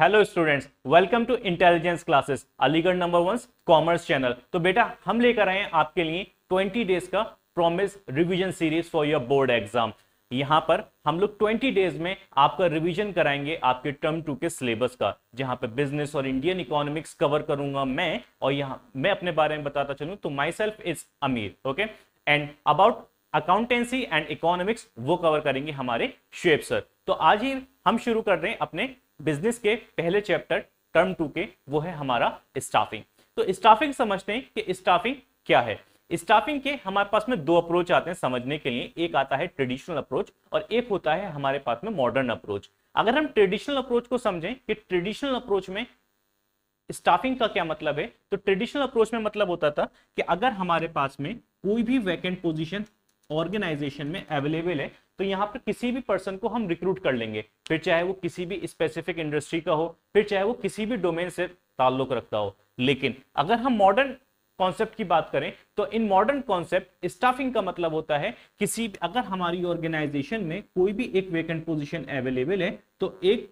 hello students welcome to intelligence classes Aligarh number one commerce channel तो बेटा हम लेकर आए हैं आपके लिए 20 डेज का promise revision series for your board exam यहां पर हम लोग 20 डेज में आपका रिवीजन कराएंगे आपके टर्म टू के सिलेबस का जहां पे बिजनेस और इंडियन इकोनॉमिक्स कवर करूंगा मैं और यहाँ मैं अपने बारे में बताता चलूँ तो myself is Amir okay and about accountancy and economics वो कवर करेंगे हमारे शेप सर तो आज ही हम शुरू कर रहे हैं अपने बिजनेस के पहले चैप्टर टर्म टू के वो है हमारा स्टाफिंग तो स्टाफिंग समझते हैं कि स्टाफिंग क्या है स्टाफिंग के हमारे पास में दो अप्रोच आते हैं समझने के लिए एक आता है ट्रेडिशनल अप्रोच और एक होता है हमारे पास में मॉडर्न अप्रोच अगर हम ट्रेडिशनल अप्रोच को समझें कि ट्रेडिशनल अप्रोच में स्टाफिंग का क्या मतलब है तो ट्रेडिशनल अप्रोच में मतलब होता था कि अगर हमारे पास में कोई भी वैकेंट पोजिशन ऑर्गेनाइजेशन में अवेलेबल है तो यहाँ पर किसी भी पर्सन को हम रिक्रूट कर लेंगे फिर चाहे वो किसी भी स्पेसिफिक इंडस्ट्री का हो फिर चाहे वो किसी भी डोमेन से ताल्लुक रखता हो लेकिन अगर हम मॉडर्न कॉन्सेप्ट की बात करें तो इन मॉडर्न कॉन्सेप्ट स्टाफिंग का मतलब होता है किसी अगर हमारी ऑर्गेनाइजेशन में कोई भी एक वेकेंट पोजिशन अवेलेबल है तो एक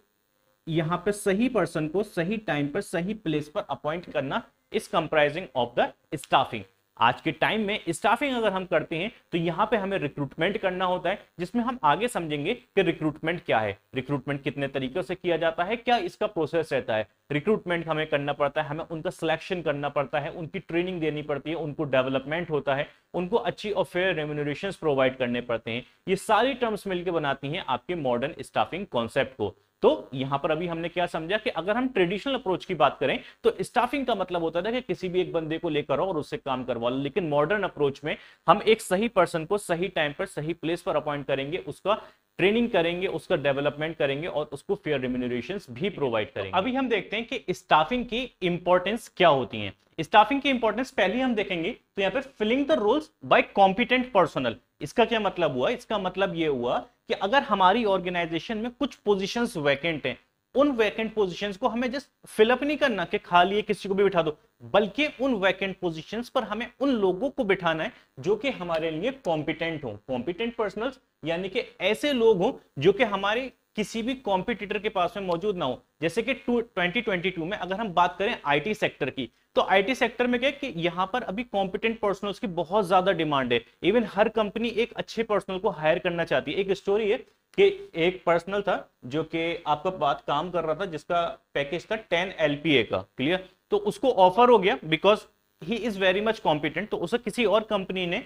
यहाँ पर सही पर्सन को सही टाइम पर सही प्लेस पर अपॉइंट करना इस कंप्राइजिंग ऑफ द स्टाफिंग आज के टाइम में स्टाफिंग अगर हम करते हैं तो यहाँ पे हमें रिक्रूटमेंट करना होता है जिसमें हम आगे समझेंगे कि रिक्रूटमेंट क्या है रिक्रूटमेंट कितने तरीकों से किया जाता है क्या इसका प्रोसेस रहता है रिक्रूटमेंट हमें करना पड़ता है हमें उनका सिलेक्शन करना पड़ता है उनकी ट्रेनिंग देनी पड़ती है उनको डेवलपमेंट होता है उनको अच्छी और फेयर रेम्यूनरेशन प्रोवाइड करने पड़ते हैं ये सारी टर्म्स मिलकर बनाती हैं आपके मॉडर्न स्टाफिंग कॉन्सेप्ट को तो यहां पर अभी हमने क्या समझा कि अगर हम ट्रेडिशनल अप्रोच की बात करें तो स्टाफिंग का मतलब होता था कि किसी भी एक बंदे को लेकर और उससे काम करवा लो लेकिन मॉडर्न अप्रोच में हम एक सही पर्सन को सही टाइम पर सही प्लेस पर अपॉइंट करेंगे उसका ट्रेनिंग करेंगे उसका डेवलपमेंट करेंगे और उसको फेयर रिम्यूनरेशन भी प्रोवाइड तो करेंगे तो अभी हम देखते हैं कि स्टाफिंग की इंपॉर्टेंस क्या होती है स्टाफिंग की इंपॉर्टेंस पहले हम देखेंगे तो यहाँ पे filling the roles by competent personal इसका क्या मतलब हुआ इसका मतलब ये हुआ कि अगर हमारी ऑर्गेनाइजेशन में कुछ पोजीशंस वैकेंट हैं उन वैकेंट पोजीशंस को हमें जस्ट फिलअप नहीं करना कि खाली है किसी को भी बिठा दो बल्कि उन वैकेंट पोजीशंस पर हमें उन लोगों को बिठाना है जो कि हमारे लिए कॉम्पिटेंट हो कॉम्पिटेंट पर्सनल यानी कि ऐसे लोग हों जो कि हमारी किसी भी कॉम्पिटिटर के पास में मौजूद ना हो जैसे कि 2022 में अगर हम बात करें आईटी सेक्टर की तो आईटी सेक्टर में क्या कि यहाँ पर अभी कॉम्पिटेंट पर्सनल्स की बहुत ज्यादा डिमांड है इवन हर कंपनी एक अच्छे पर्सनल को हायर करना चाहती है एक स्टोरी है कि एक पर्सनल था जो कि आपका बात काम कर रहा था जिसका पैकेज था टेन एल का क्लियर तो उसको ऑफर हो गया because he is very much competent तो उसे किसी और कंपनी ने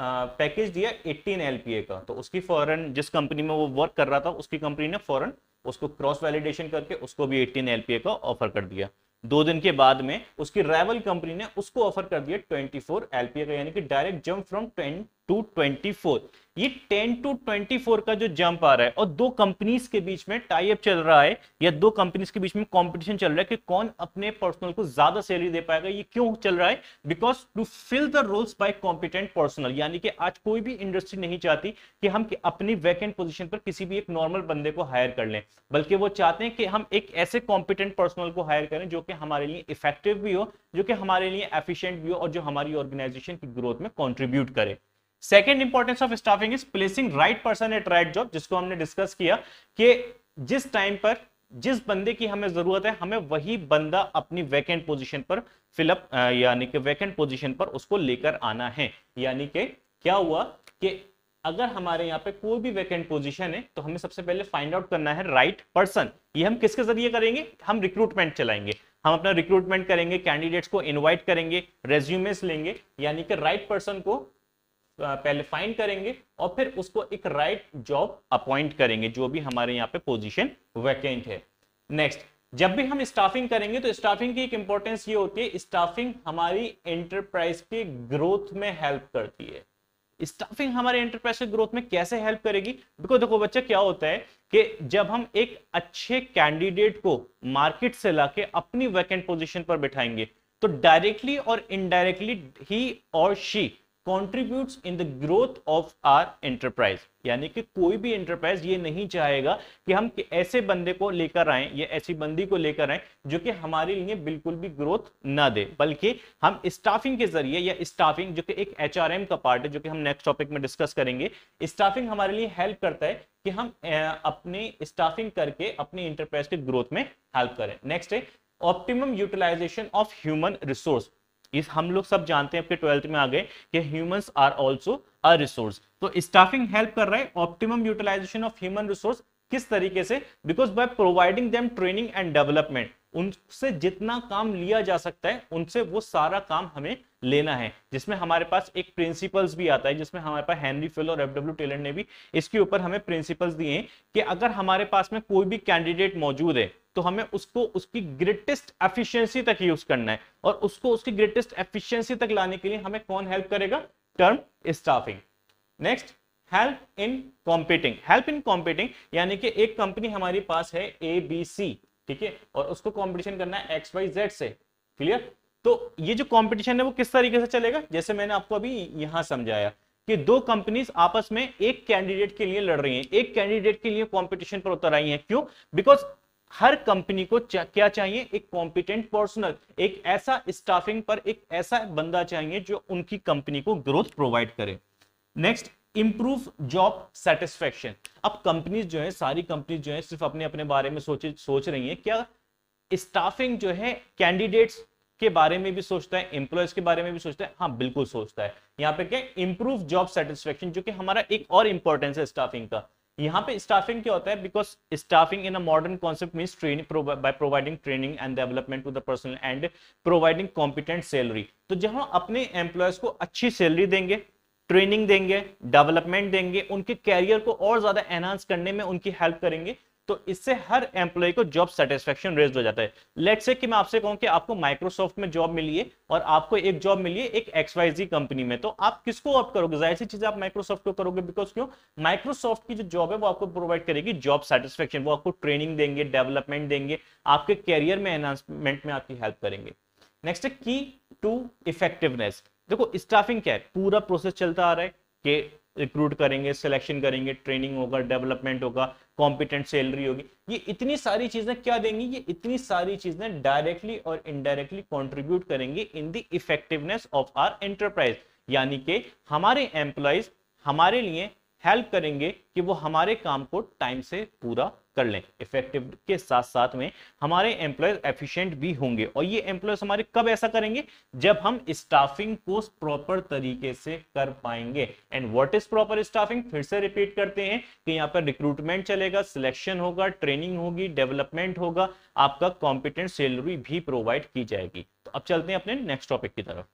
पैकेज दिया 18 एलपीए का तो उसकी फॉरन जिस कंपनी में वो वर्क कर रहा था उसकी कंपनी ने फॉरन उसको क्रॉस वैलिडेशन करके उसको भी 18 एलपीए का ऑफर कर दिया दो दिन के बाद में उसकी रैवल कंपनी ने उसको ऑफर कर दिया 24 एलपीए का यानी कि direct jump from 10 to twenty four ये टेन टू ट्वेंटी फोर का जो जंप आ रहा है और दो कंपनीज के बीच में टाइप चल रहा है या दो कंपनीज के बीच में कंपटीशन चल रहा है कि कौन अपने पर्सनल को ज्यादा सैलरी दे पाएगा ये क्यों चल रहा है because to fill the roles by competent personal यानी कि आज कोई भी इंडस्ट्री नहीं चाहती कि हम कि अपनी वैकेंट पोजिशन पर किसी भी एक नॉर्मल बंदे को हायर कर लें बल्कि वो चाहते हैं कि हम एक ऐसे कॉम्पिटेंट पर्सनल को हायर करें जो कि हमारे लिए इफेक्टिव भी हो जो कि हमारे लिए एफिशियंट भी हो और जो हमारी ऑर्गेनाइजेशन की ग्रोथ में कॉन्ट्रीब्यूट करें second importance of staffing is placing right person at right job जिसको हमने डिस्कस किया कि जिस टाइम पर जिस बंदे की हमें जरूरत है हमें वही बंदा अपनी वैकेंट पोजीशन पर फिलअप यानी कि वैकेंट पोजीशन पर उसको लेकर आना है यानी कि क्या हुआ कि अगर हमारे यहाँ पे कोई भी वैकेंट पोजीशन है तो हमें सबसे पहले फाइंड आउट करना है राइट right पर्सन ये हम किसके जरिए करेंगे हम रिक्रूटमेंट चलाएंगे हम अपना रिक्रूटमेंट करेंगे कैंडिडेट्स को इनवाइट करेंगे रेज्यूमेस लेंगे यानी कि राइट पर्सन को पहले फाइंड करेंगे और फिर उसको एक राइट जॉब अपॉइंट करेंगे जो भी हमारे यहाँ पे पोजीशन वैकेंट है नेक्स्ट जब भी हम स्टाफिंग करेंगे तो स्टाफिंग की एक इंपॉर्टेंस ये होती है स्टाफिंग हमारी एंटरप्राइज के ग्रोथ में हेल्प करती है स्टाफिंग हमारे एंटरप्राइज के ग्रोथ में कैसे हेल्प करेगी बिकॉज देखो बच्चा क्या होता है कि जब हम एक अच्छे कैंडिडेट को मार्केट से लाके अपनी वैकेंट पोजीशन पर बिठाएंगे तो डायरेक्टली और इनडायरेक्टली ही और she contribute in the growth of our enterprise यानी कि कोई भी एंटरप्राइज ये नहीं चाहेगा कि हम ऐसे बंदे को लेकर आए या ऐसी बंदी को लेकर आए जो कि हमारे लिए बिल्कुल भी ग्रोथ ना दे बल्कि हम स्टाफिंग के जरिए या स्टाफिंग जो कि एक एच का पार्ट है जो कि हम नेक्स्ट टॉपिक में डिस्कस करेंगे स्टाफिंग हमारे लिए हेल्प करता है कि हम अपने स्टाफिंग करके अपने इंटरप्राइज के ग्रोथ में हेल्प करें नेक्स्ट है optimum utilisation of human resource इस हम लोग सब जानते हैं आपके ट्वेल्थ में आ गए कि humans are also a resource तो स्टाफिंग हेल्प कर रहा है optimum utilisation of human resource किस तरीके से because by providing them training and development उनसे जितना काम लिया जा सकता है उनसे वो सारा काम हमें लेना है जिसमें हमारे पास एक प्रिंसिपल्स भी आता है जिसमें हमारे पास हेनरी फिल और एफडब्ल्यू टेलर ने भी इसके ऊपर हमें प्रिंसिपल्स दिए हैं कि अगर हमारे पास में कोई भी कैंडिडेट मौजूद है तो हमें उसको उसकी ग्रेटेस्ट एफिशिएंसी तक यूज करना है और उसको उसकी ग्रेटेस्ट एफिशिएंसी तक लाने के लिए हमें कौन हेल्प करेगा term staffing next help in competing help in competing यानी कि एक कंपनी हमारे पास है ए बी सी ठीक है और उसको कॉम्पिटिशन करना है एक्स वाई जेड से क्लियर तो ये जो कॉम्पिटिशन है वो किस तरीके से चलेगा जैसे मैंने आपको अभी यहां समझाया कि दो कंपनीज आपस में एक कैंडिडेट के लिए लड़ रही हैं एक कैंडिडेट के लिए कंपटीशन पर उतर आई हैं क्यों बिकॉज हर कंपनी को क्या चाहिए एक कॉम्पिटेंट पर्सनल एक ऐसा स्टाफिंग पर एक ऐसा बंदा चाहिए जो उनकी कंपनी को ग्रोथ प्रोवाइड करे नेक्स्ट इंप्रूव जॉब सेटिस्फेक्शन अब कंपनीज जो है सारी कंपनीज जो है सिर्फ अपने अपने बारे में सोच सोच रही है क्या स्टाफिंग जो है कैंडिडेट्स के बारे में भी सोचता है एम्प्लॉयज के बारे में भी सोचता है हाँ बिल्कुल सोचता है यहाँ पे क्या इंप्रूव जॉब सेटिस्फेक्शन जो कि हमारा एक और इंपॉर्टेंस है स्टाफिंग का यहाँ पे स्टाफिंग क्या होता है because staffing in a modern concept means training by providing training and development to the person and providing competent salary तो जब हम अपने एम्प्लॉयज को अच्छी सैलरी देंगे ट्रेनिंग देंगे डेवलपमेंट देंगे उनके कैरियर को और ज्यादा एनहांस करने में उनकी हेल्प करेंगे तो इससे हर एम्प्लॉय को जॉब सेटिस्फेक्शन रेज हो जाता है लेट से कि मैं आपसे कहूं कि आपको माइक्रोसॉफ्ट में जॉब मिली है और आपको एक जॉब मिली है एक एक्सवाइजी कंपनी में तो आप किसको ऑप्ट करोगे जाहिर सी चीज़ आप माइक्रोसॉफ्ट को करोगे बिकॉज क्यों माइक्रोसॉफ्ट की जो जॉब है वो आपको प्रोवाइड करेगी जॉब सेटिस्फेक्शन वो आपको ट्रेनिंग देंगे डेवलपमेंट देंगे आपके कैरियर में एनहांसमेंट में आपकी हेल्प करेंगे नेक्स्ट है की टू इफेक्टिवनेस देखो स्टाफिंग क्या है पूरा प्रोसेस चलता आ रहा है के रिक्रूट करेंगे सिलेक्शन करेंगे ट्रेनिंग होगा डेवलपमेंट होगा कॉम्पिटेंट सैलरी होगी ये इतनी सारी चीजें क्या देंगी ये इतनी सारी चीजें डायरेक्टली और इनडायरेक्टली कॉन्ट्रीब्यूट करेंगे in the effectiveness of our enterprise यानी कि हमारे एम्प्लॉयज हमारे लिए हेल्प करेंगे कि वो हमारे काम को टाइम से पूरा कर लें इफेक्टिव के साथ साथ में हमारे एम्प्लॉय एफिशिएंट भी होंगे और ये एम्प्लॉयज हमारे कब ऐसा करेंगे जब हम स्टाफिंग को प्रॉपर तरीके से कर पाएंगे and what is proper staffing फिर से रिपीट करते हैं कि यहाँ पर रिक्रूटमेंट चलेगा सिलेक्शन होगा ट्रेनिंग होगी डेवलपमेंट होगा आपका कॉम्पिटेंट सैलरी भी प्रोवाइड की जाएगी तो अब चलते हैं अपने नेक्स्ट टॉपिक की तरफ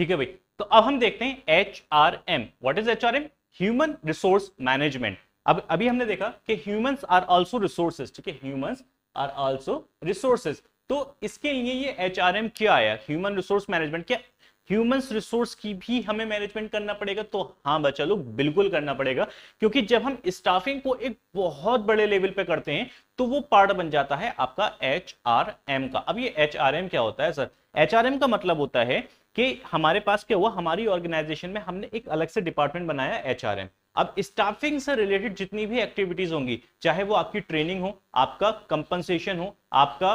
ठीक है भाई तो अब हम देखते हैं H R M what is H R M human resource management अब अभी हमने देखा कि ह्यूमंस आर ऑल्सो रिसोर्सेज ठीक है ह्यूमंस आर ऑल्सो रिसोर्सेज तो इसके लिए ये एच आर एम क्या आया ह्यूमन रिसोर्स मैनेजमेंट क्या ह्यूमंस रिसोर्स की भी हमें मैनेजमेंट करना पड़ेगा तो हाँ बच्चा लोग बिल्कुल करना पड़ेगा क्योंकि जब हम स्टाफिंग को एक बहुत बड़े लेवल पे करते हैं तो वो पार्ट बन जाता है आपका एच आर एम का अब ये एच आर एम क्या होता है सर एच आर एम का मतलब होता है कि हमारे पास क्या हुआ हमारी ऑर्गेनाइजेशन में हमने एक अलग से डिपार्टमेंट बनाया एच अब स्टाफिंग से रिलेटेड जितनी भी एक्टिविटीज होंगी चाहे वो आपकी ट्रेनिंग हो आपका कंपनसेशन हो आपका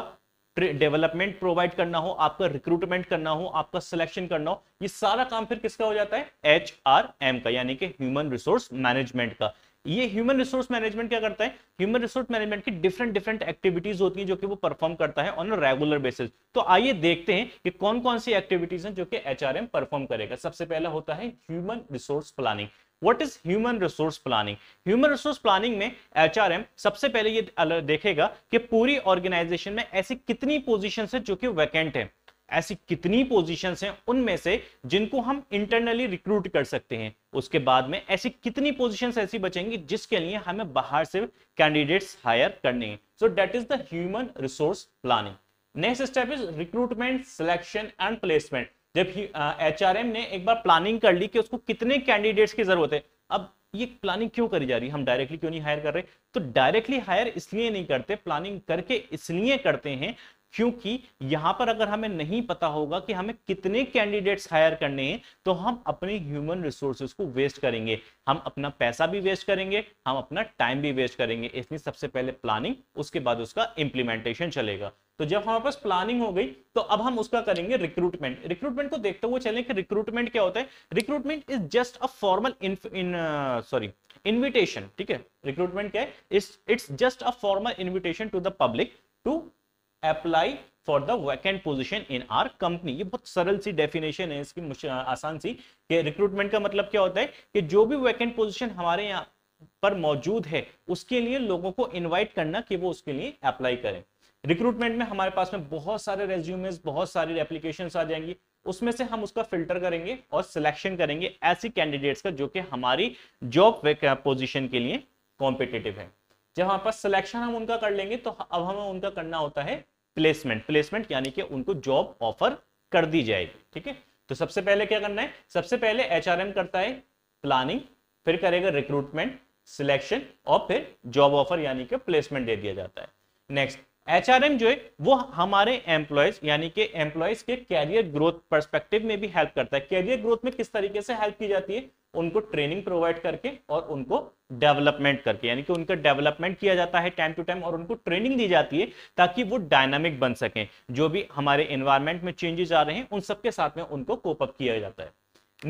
डेवलपमेंट प्रोवाइड करना हो आपका रिक्रूटमेंट करना हो आपका सिलेक्शन करना हो ये सारा काम फिर किसका हो जाता है एच आर एम का यानी कि ह्यूमन रिसोर्स मैनेजमेंट का ये ह्यूमन रिसोर्स मैनेजमेंट क्या करता है ह्यूमन रिसोर्स मैनेजमेंट की डिफरेंट डिफरेंट एक्टिविटीज होती हैं जो कि वो परफॉर्म करता है ऑन रेगुलर बेसिस तो आइए देखते हैं कि कौन कौन सी एक्टिविटीज हैं जो कि एच परफॉर्म करेगा सबसे पहला होता है human resource planning what is human resource planning human resource planning में एच सबसे पहले ये देखेगा कि पूरी ऑर्गेनाइजेशन में ऐसी कितनी पोजिशन है जो कि वैकेंट है ऐसी कितनी पोजीशंस हैं उनमें से जिनको हम इंटरनली रिक्रूट कर सकते हैं उसके बाद में ऐसी कितनी पोजीशंस ऐसी बचेंगी जिसके लिए हमें बाहर से कैंडिडेट्स हायर करने हैं so that is the human resource planning next step is recruitment selection and placement जब एच uh, ने एक बार प्लानिंग कर ली कि उसको कितने कैंडिडेट्स की जरूरत है अब ये प्लानिंग क्यों करी जा रही है हम डायरेक्टली क्यों नहीं हायर कर रहे तो डायरेक्टली हायर इसलिए नहीं करते प्लानिंग करके इसलिए करते हैं क्योंकि यहां पर अगर हमें नहीं पता होगा कि हमें कितने कैंडिडेट्स हायर करने हैं तो हम अपने ह्यूमन रिसोर्सेज को वेस्ट करेंगे हम अपना पैसा भी वेस्ट करेंगे हम अपना टाइम भी वेस्ट करेंगे इसलिए सबसे पहले प्लानिंग उसके बाद उसका इंप्लीमेंटेशन चलेगा तो जब हमारे पास प्लानिंग हो गई तो अब हम उसका करेंगे रिक्रूटमेंट रिक्रूटमेंट को देखते हुए चलें कि रिक्रूटमेंट क्या होता है recruitment is just a formal in sorry invitation ठीक है रिक्रूटमेंट क्या है it's just a formal invitation to the public to apply for the vacant position in our company ये बहुत सरल सी डेफिनेशन है इसकी आसान सी कि रिक्रूटमेंट का मतलब क्या होता है कि जो भी वैकेंट पोजिशन हमारे यहाँ पर मौजूद है उसके लिए लोगों को इनवाइट करना कि वो उसके लिए अप्लाई करें रिक्रूटमेंट में हमारे पास में बहुत सारे रेज्यूमेस बहुत सारी एप्लीकेशन आ जाएंगी उसमें से हम उसका फिल्टर करेंगे और सिलेक्शन करेंगे ऐसी कैंडिडेट्स का जो कि हमारी जॉब पोजीशन के लिए कॉम्पिटेटिव है जब हमारे पास सिलेक्शन हम उनका कर लेंगे तो अब हमें उनका करना होता है प्लेसमेंट प्लेसमेंट यानी कि उनको जॉब ऑफर कर दी जाएगी ठीक है तो सबसे पहले क्या करना है सबसे पहले एच करता है प्लानिंग फिर करेगा रिक्रूटमेंट सिलेक्शन और फिर जॉब ऑफर यानी कि प्लेसमेंट दे दिया जाता है नेक्स्ट एच जो है वो हमारे एम्प्लॉयज यानी कि एम्प्लॉयज के कैरियर ग्रोथ परस्पेक्टिव में भी हेल्प करता है कैरियर ग्रोथ में किस तरीके से हेल्प की जाती है उनको ट्रेनिंग प्रोवाइड करके और उनको डेवलपमेंट करके यानी कि उनका डेवलपमेंट किया जाता है टाइम टू टाइम और उनको ट्रेनिंग दी जाती है ताकि वो डायनामिक बन सकें जो भी हमारे इन्वायरमेंट में चेंजेस आ रहे हैं उन सबके साथ में उनको कोपअप किया जाता है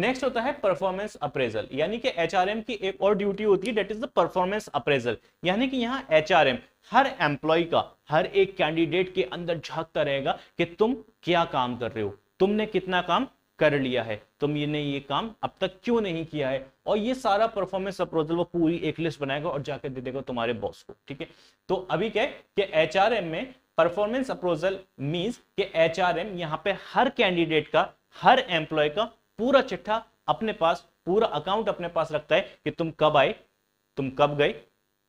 नेक्स्ट होता है परफॉर्मेंस अप्रेजल यानी कि एचआरएम की एक और ड्यूटी होती है that is the performance appraisal यानी कि यहाँ एचआरएम हर एम्प्लॉय का हर एक कैंडिडेट के अंदर झांकता रहेगा कि तुम क्या काम कर रहे हो तुमने कितना काम कर लिया है तुमने ये काम अब तक क्यों नहीं किया है और ये सारा परफॉर्मेंस अप्रोजल वो पूरी एक लिस्ट बनाएगा और जाकर दे देगा तुम्हारे बॉस को ठीक है तो अभी क्या है कि एचआरएम में परफॉर्मेंस अप्रोजल मीन्स कि एचआरएम यहाँ पे हर कैंडिडेट का हर एम्प्लॉय का पूरा चिट्ठा अपने पास पूरा अकाउंट अपने पास रखता है कि तुम कब आए तुम कब गए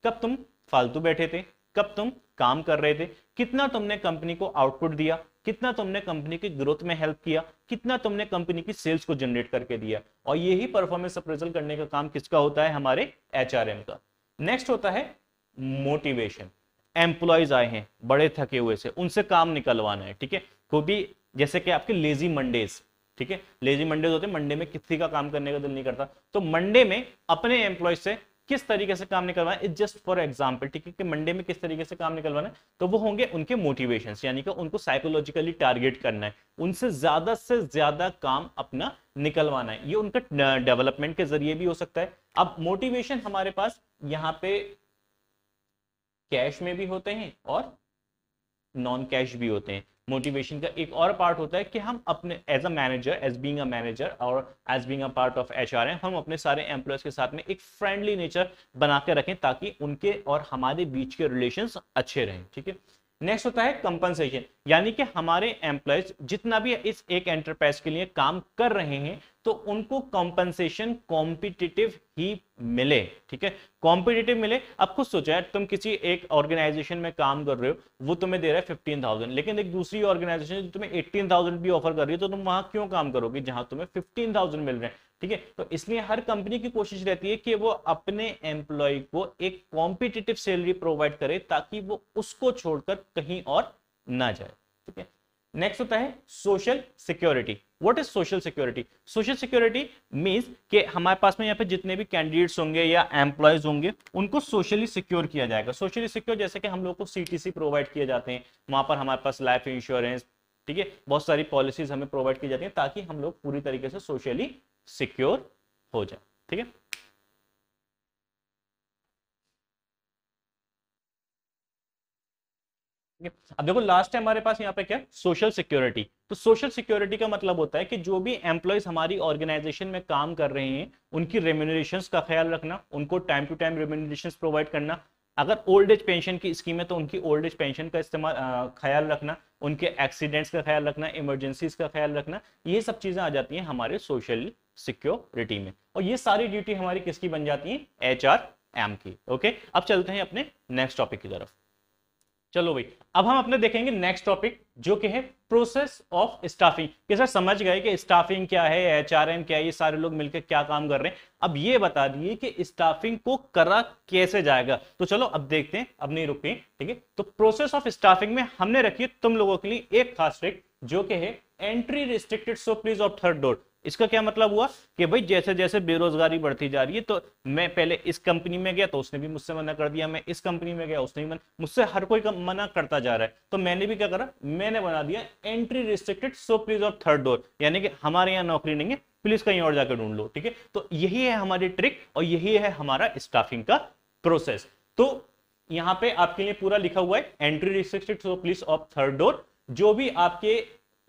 कब तुम फालतू बैठे थे कब तुम काम कर रहे थे कितना तुमने कंपनी को आउटपुट दिया कितना तुमने कंपनी की ग्रोथ में हेल्प किया कितना तुमने कंपनी की सेल्स को जनरेट करके दिया और यही परफॉर्मेंस अप्रेजल करने का काम किसका होता है हमारे एच का नेक्स्ट होता है मोटिवेशन एम्प्लॉयज आए हैं बड़े थके हुए से उनसे काम निकलवाना है ठीक है को भी जैसे कि आपके लेजी मंडेज ठीक है लेजी मंडे होते हैं मंडे में किसी का काम करने का दिल नहीं करता तो मंडे में अपने एम्प्लॉय से किस तरीके से काम निकलवाना इट जस्ट फॉर एग्जाम्पल ठीक है कि मंडे में किस तरीके से काम निकलवाना है तो वो होंगे उनके मोटिवेशन यानी कि उनको साइकोलॉजिकली टारगेट करना है उनसे ज्यादा से ज्यादा काम अपना निकलवाना है ये उनका डेवलपमेंट के जरिए भी हो सकता है अब मोटिवेशन हमारे पास यहाँ पे कैश में भी होते हैं और नॉन कैश भी होते हैं मोटिवेशन का एक और पार्ट होता है कि हम अपने as a manager as being a manager और as being a part of H हम अपने सारे एम्प्लॉयज के साथ में एक फ्रेंडली नेचर बना के रखें ताकि उनके और हमारे बीच के रिलेशन अच्छे रहें ठीक है नेक्स्ट होता है कंपनसेशन यानी कि हमारे एम्प्लॉयज जितना भी इस एक एंटरप्राइज के लिए काम कर रहे हैं तो उनको कॉम्पनसेशन कॉम्पिटिटिव ही मिले ठीक है कॉम्पिटिटिव मिले अब खुद सोचा है तुम किसी एक ऑर्गेनाइजेशन में काम कर रहे हो वो तुम्हें दे रहा है फिफ्टीन थाउजेंड लेकिन एक दूसरी ऑर्गेनाइजेशन जो तुम्हें एट्टीन थाउजेंड भी ऑफर कर रही है तो तुम वहां क्यों काम करोगे जहां तुम्हें फिफ्टीन थाउजेंड मिल रहे हैं ठीक है तो इसलिए हर कंपनी की कोशिश रहती है कि वो अपने एम्प्लॉय को एक कॉम्पिटिटिव सैलरी प्रोवाइड करे ताकि वो उसको छोड़कर कहीं और ना जाए ठीक है नेक्स्ट होता है social security what is social security social security means के हमारे पास में यहाँ पे जितने भी कैंडिडेट्स होंगे या एम्प्लॉयज होंगे उनको सोशली सिक्योर किया जाएगा सोशली सिक्योर जैसे कि हम लोग को सीटीसी प्रोवाइड किए जाते हैं वहां पर हमारे पास लाइफ इंश्योरेंस ठीक है बहुत सारी पॉलिसीज हमें प्रोवाइड की जाती है ताकि हम लोग पूरी तरीके से सोशली सिक्योर हो जाए ठीक है अब देखो लास्ट है हमारे पास यहाँ पे क्या सोशल सिक्योरिटी तो सोशल सिक्योरिटी का मतलब होता है कि जो भी एम्प्लॉयज हमारी ऑर्गेनाइजेशन में काम कर रहे हैं उनकी रेम्यूनरेशन का ख्याल रखना उनको time to time remuneration provide करना अगर ओल्ड एज पेंशन की स्कीम है तो उनकी ओल्ड एज पेंशन का इस्तेमाल ख्याल रखना उनके एक्सीडेंट्स का ख्याल रखना इमरजेंसीज का ख्याल रखना ये सब चीज़ें आ जाती हैं हमारे सोशल सिक्योरिटी में और ये सारी ड्यूटी हमारी किसकी बन जाती है एच आर एम की ओके अब चलते हैं अपने नेक्स्ट टॉपिक की तरफ चलो भाई अब हम अपने देखेंगे नेक्स्ट टॉपिक जो कि है प्रोसेस ऑफ स्टाफिंग कि सर समझ गए कि स्टाफिंग क्या है एच आर एम क्या है ये सारे लोग मिलकर क्या काम कर रहे हैं अब ये बता दिए कि स्टाफिंग को करा कैसे जाएगा तो चलो अब देखते हैं अब नहीं रुकते ठीक है तो प्रोसेस ऑफ स्टाफिंग में हमने रखी तुम लोगों के लिए एक खास ट्रिक जो कि है entry restricted so please of third door इसका क्या मतलब हुआ कि भाई जैसे जैसे बेरोजगारी बढ़ती जा रही है तो मैं पहले इस कंपनी में गया तो उसने भी मुझसे मना कर दिया मैं इस कंपनी में गया उसने भी मुझसे हर कोई का मना करता जा रहा है तो मैंने भी क्या करा मैंने बना दिया एंट्री रिस्ट्रिक्टेड सो प्लीज और थर्ड डोर यानी कि हमारे यहाँ नौकरी नहीं है प्लीज कहीं और जाकर ढूंढ लो ठीक है तो यही है हमारी ट्रिक और यही है हमारा स्टाफिंग का प्रोसेस तो यहाँ पे आपके लिए पूरा लिखा हुआ है entry restricted so please of third door जो भी आपके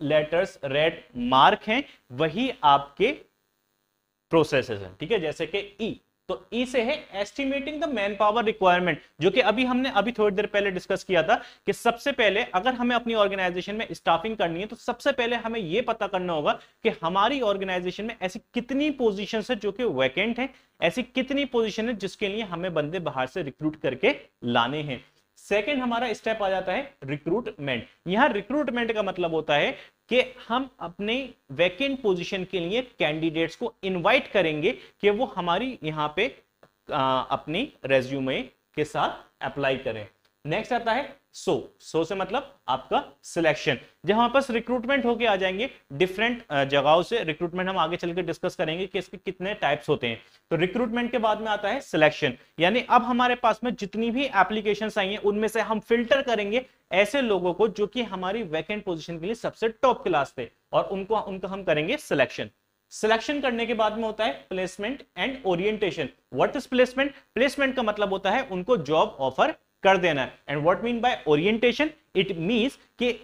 लेटर्स रेड मार्क हैं वही आपके प्रोसेसेस हैं ठीक है जैसे कि ई e, तो ई e से है estimating the man power requirement जो कि अभी हमने अभी थोड़ी देर पहले डिस्कस किया था कि सबसे पहले अगर हमें अपनी ऑर्गेनाइजेशन में स्टाफिंग करनी है तो सबसे पहले हमें यह पता करना होगा कि हमारी ऑर्गेनाइजेशन में ऐसी कितनी पोजीशन है जो कि वैकेंट है ऐसी कितनी पोजीशन है जिसके लिए हमें बंदे बाहर से रिक्रूट करके लाने हैं सेकेंड हमारा स्टेप आ जाता है रिक्रूटमेंट यहां रिक्रूटमेंट का मतलब होता है कि हम अपने वैकेंट पोजीशन के लिए कैंडिडेट्स को इनवाइट करेंगे कि वो हमारी यहाँ पे अपनी रेज्यूमे के साथ अप्लाई करें नेक्स्ट आता है सो सो से मतलब आपका सिलेक्शन जहां पास रिक्रूटमेंट होके आ जाएंगे डिफरेंट जगहों से रिक्रूटमेंट हम आगे चल के डिस्कस करेंगे कि इसके कितने टाइप्स होते हैं तो रिक्रूटमेंट के बाद में आता है सिलेक्शन यानी अब हमारे पास में जितनी भी एप्लीकेशन आई हैं उनमें से हम फिल्टर करेंगे ऐसे लोगों को जो कि हमारी वैकेंट पोजिशन के लिए सबसे टॉप क्लास थे और उनको उनका हम करेंगे सिलेक्शन सिलेक्शन करने के बाद में होता है placement and orientation what is placement placement का मतलब होता है उनको जॉब ऑफर कर देना है and what mean by orientation it means कि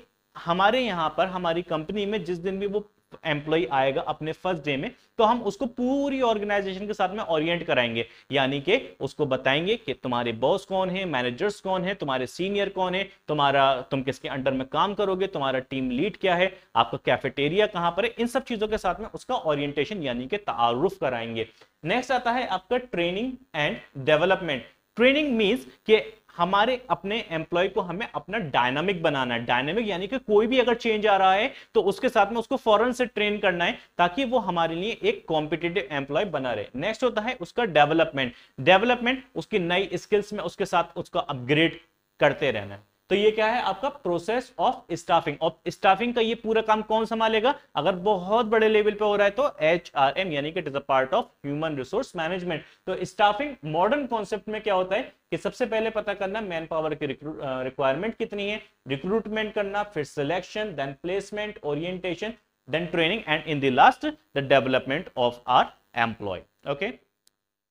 हमारे यहाँ पर हमारी कंपनी में जिस दिन भी वो एम्प्लॉय आएगा अपने फर्स्ट डे में तो हम उसको पूरी ऑर्गेनाइजेशन के साथ में ओरिएंट कराएंगे यानी कि उसको बताएंगे कि तुम्हारे बॉस कौन है मैनेजर्स कौन है तुम्हारे सीनियर कौन है तुम्हारा तुम किसके अंडर में काम करोगे तुम्हारा टीम लीड क्या है आपका कैफेटेरिया कहाँ पर है इन सब चीजों के साथ में उसका ओरिएंटेशन यानी कि तारुफ कराएंगे नेक्स्ट आता है आपका training and development training means के हमारे अपने एम्प्लॉय को हमें अपना डायनामिक बनाना है डायनामिक यानी कि कोई भी अगर चेंज आ रहा है तो उसके साथ में उसको फॉरन से ट्रेन करना है ताकि वो हमारे लिए एक कॉम्पिटेटिव एम्प्लॉय बना रहे नेक्स्ट होता है उसका डेवलपमेंट डेवलपमेंट उसकी नई स्किल्स में उसके साथ उसका अपग्रेड करते रहना है तो ये क्या है आपका प्रोसेस ऑफ स्टाफिंग और स्टाफिंग का ये पूरा काम कौन संभालेगा अगर बहुत बड़े लेवल पे हो रहा है तो एच आर एम यानी कि it is a part of human resource management तो स्टाफिंग मॉडर्न कॉन्सेप्ट में क्या होता है कि सबसे पहले पता करना मैन पावर की रिक्वायरमेंट कितनी है रिक्रूटमेंट करना फिर selection then placement orientation then training and in the last the development of our employee okay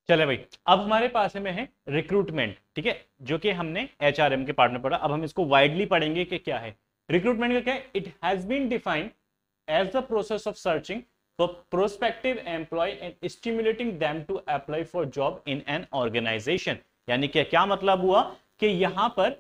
चले भाई अब हमारे पास में है रिक्रूटमेंट ठीक है जो कि हमने एच के पार्ट में पढ़ा अब हम इसको वाइडली पढ़ेंगे कि क्या है रिक्रूटमेंट का क्या है it has been defined as the process of searching for prospective employee and stimulating them to apply for job in an organization यानी कि क्या मतलब हुआ कि यहां पर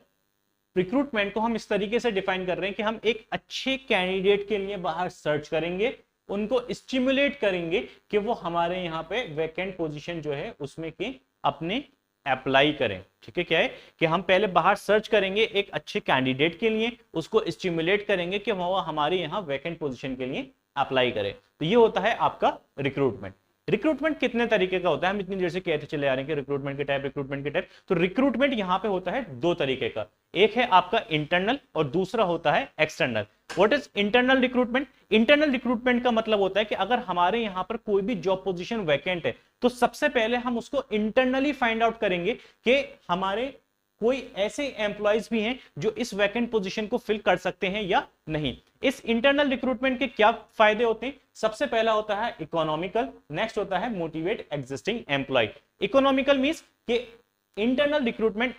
रिक्रूटमेंट को हम इस तरीके से डिफाइन कर रहे हैं कि हम एक अच्छे कैंडिडेट के लिए बाहर सर्च करेंगे उनको स्टिमुलेट करेंगे कि वो हमारे यहाँ पे वैकेंट पोजीशन जो है उसमें के अपने अप्लाई करें ठीक है क्या है कि हम पहले बाहर सर्च करेंगे एक अच्छे कैंडिडेट के लिए उसको स्टिमुलेट करेंगे कि वो हमारे यहाँ वैकेंट पोजिशन के लिए अप्लाई करें तो ये होता है आपका रिक्रूटमेंट रिक्रूटमेंट कितने तरीके का होता है हम इतनी देर से कहते चले आ रहे हैं कि रिक्रूटमेंट के टाइप रिक्रूटमेंट के टाइप तो रिक्रूटमेंट यहां पे होता है दो तरीके का एक है आपका इंटरनल और दूसरा होता है external what is internal recruitment internal recruitment का मतलब होता है कि अगर हमारे यहां पर कोई भी जॉब पोजिशन वैकेंट है तो सबसे पहले हम उसको इंटरनली फाइंड आउट करेंगे कि हमारे कोई ऐसे एम्प्लॉयज भी हैं जो इस वैकेंट पोजीशन को फिल कर सकते हैं या नहीं इस इंटरनल रिक्रूटमेंट के क्या फायदे होते हैं सबसे पहला होता है इकोनॉमिकल नेक्स्ट होता है motivate existing employee economical means के internal recruitment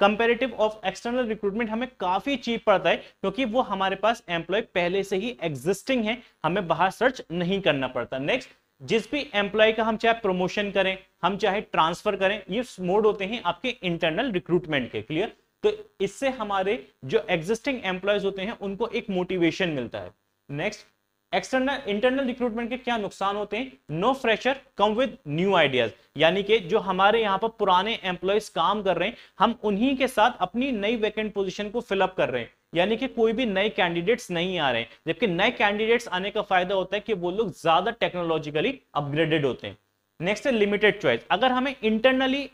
comparative of external recruitment हमें काफी चीप पड़ता है क्योंकि वो हमारे पास एम्प्लॉय पहले से ही एग्जिस्टिंग है हमें बाहर सर्च नहीं करना पड़ता नेक्स्ट जिस भी एम्प्लॉय का हम चाहे प्रमोशन करें हम चाहे ट्रांसफर करें ये मोड होते हैं आपके इंटरनल रिक्रूटमेंट के क्लियर तो इससे हमारे जो एग्जिस्टिंग एम्प्लॉयज होते हैं उनको एक मोटिवेशन मिलता है नेक्स्ट एक्सटर्नल इंटरनल रिक्रूटमेंट के क्या नुकसान होते हैं no fresher come with new ideas यानी कि जो हमारे यहाँ पर पुराने एम्प्लॉयज काम कर रहे हैं हम उन्हीं के साथ अपनी नई वैकेंट पोजीशन को फिलअप कर रहे हैं यानी कि कोई भी नए कैंडिडेट्स नहीं आ रहे हैं जबकि नए कैंडिडेट्स आने का फायदा होता है कि वो लोग ज्यादा टेक्नोलॉजिकली अपग्रेडेड होते हैं नेक्स्ट है लिमिटेड चॉइस अगर हमें इंटरनली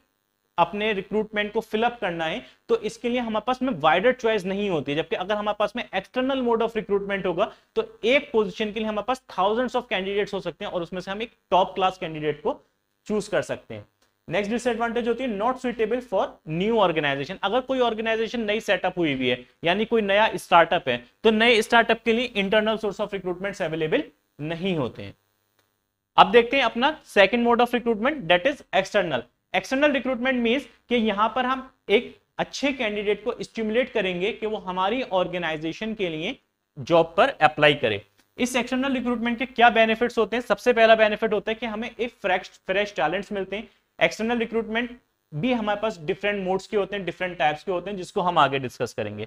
अपने रिक्रूटमेंट को फिलअप करना है तो इसके लिए हमारे पास में वाइडर चॉइस नहीं होती जबकि अगर हमारे पास में एक्सटर्नल मोड ऑफ रिक्रूटमेंट होगा तो एक पोजीशन के लिए हमारे पास थाउजेंड्स ऑफ कैंडिडेट्स हो सकते हैं और उसमें से हम एक टॉप क्लास कैंडिडेट को चूज कर सकते हैं नेक्स्ट डिसएडवांटेज होती है not suitable for new organization अगर कोई ऑर्गेनाइजेशन नई सेटअप हुई हुई है यानी कोई नया स्टार्टअप है तो नए स्टार्टअप के लिए internal source of recruitment available नहीं होते हैं अब देखते हैं अपना second mode of recruitment that is external external recruitment means कि यहाँ पर हम एक अच्छे कैंडिडेट को स्टिमुलेट करेंगे कि वो हमारी ऑर्गेनाइजेशन के लिए जॉब पर अप्लाई करे इस एक्सटर्नल रिक्रूटमेंट के क्या बेनिफिट्स होते हैं सबसे पहला बेनिफिट होता है कि हमें एक फ्रेश फ्रेश टैलेंट्स मिलते हैं एक्सटर्नल रिक्रूटमेंट भी हमारे पास डिफरेंट मोड्स के होते हैं डिफरेंट टाइप्स के होते हैं जिसको हम आगे डिस्कस करेंगे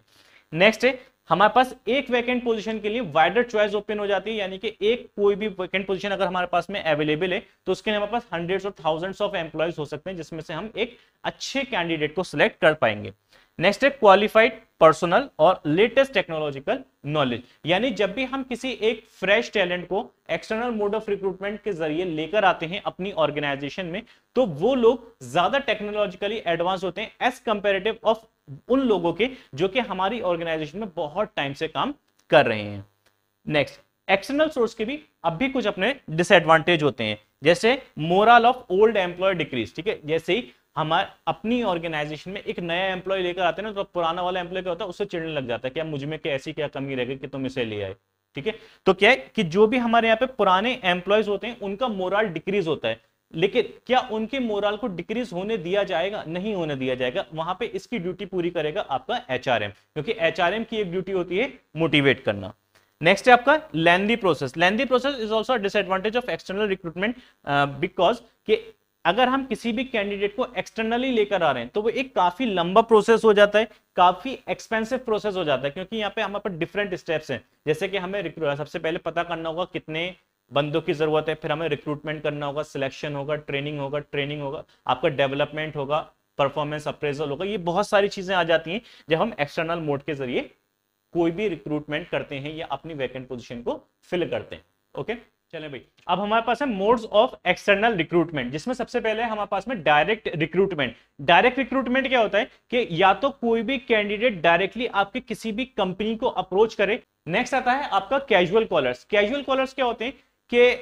नेक्स्ट है हमारे पास एक वैकेंट पोजीशन के लिए वाइडर चॉइस ओपन हो जाती है यानी कि एक कोई भी वैकेंट पोजीशन अगर हमारे पास में अवेलेबल है तो उसके लिए हमारे पास हंड्रेड्स और थाउजेंड्स ऑफ एम्प्लॉयज हो सकते हैं जिसमें से हम एक अच्छे कैंडिडेट को सिलेक्ट कर पाएंगे नेक्स्ट है क्वालिफाइड पर्सनल और लेटेस्ट टेक्नोलॉजिकल नॉलेज यानी जब भी हम किसी एक फ्रेश टैलेंट को एक्सटर्नल मोड ऑफ रिक्रूटमेंट के जरिए लेकर आते हैं अपनी ऑर्गेनाइजेशन में तो वो लोग ज्यादा टेक्नोलॉजिकली एडवांस होते हैं एज कंपेरेटिव ऑफ उन लोगों के जो कि हमारी ऑर्गेनाइजेशन में बहुत टाइम से काम कर रहे हैं नेक्स्ट एक्सटर्नल सोर्स के भी अब भी कुछ अपने डिसएडवांटेज होते हैं जैसे moral of old employee decrease ठीक है जैसे ही हमारे अपनी ऑर्गेनाइजेशन में एक नया एम्प्लॉय लेकर आते हैं ना तो पुराना वाला एम्प्लॉय क्या होता है उससे चिड़ने लग जाता है क्या मुझ में क्या ऐसी क्या कमी रह गई कि तुम इसे ले आए ठीक है तो क्या है कि जो भी हमारे यहाँ पे पुराने एम्प्लॉयज होते हैं उनका मोरल डिक्रीज होता है लेकिन क्या उनके मोरल को डिक्रीज होने दिया जाएगा नहीं होने दिया जाएगा वहां पे इसकी ड्यूटी पूरी करेगा आपका एचआरएम क्योंकि एचआरएम की एक ड्यूटी होती है मोटिवेट करना नेक्स्ट है आपका lengthy process lengthy process is also disadvantage of external recruitment because कि अगर हम किसी भी कैंडिडेट को एक्सटर्नली लेकर आ रहे हैं तो वो एक काफी लंबा प्रोसेस हो जाता है काफी एक्सपेंसिव प्रोसेस हो जाता है क्योंकि यहाँ पे हमारे पास डिफरेंट स्टेप्स हैं जैसे कि हमें सबसे पहले पता करना होगा कितने बंदों की जरूरत है फिर हमें रिक्रूटमेंट करना होगा सिलेक्शन होगा ट्रेनिंग होगा ट्रेनिंग होगा आपका डेवलपमेंट होगा परफॉर्मेंस अप्रेजल होगा ये बहुत सारी चीजें आ जाती हैं जब हम एक्सटर्नल मोड के जरिए कोई भी रिक्रूटमेंट करते हैं या अपनी वैकेंट पोजिशन को फिल करते हैं ओके चले भाई अब हमारे पास है मोड्स ऑफ एक्सटर्नल रिक्रूटमेंट जिसमें सबसे पहले हमारे पास में डायरेक्ट रिक्रूटमेंट डायरेक्ट रिक्रूटमेंट क्या होता है कि या तो कोई भी कैंडिडेट डायरेक्टली आपके किसी भी कंपनी को अप्रोच करे नेक्स्ट आता है आपका कैजुअल कॉलर्स कैजुअल कॉलर्स क्या होते हैं कि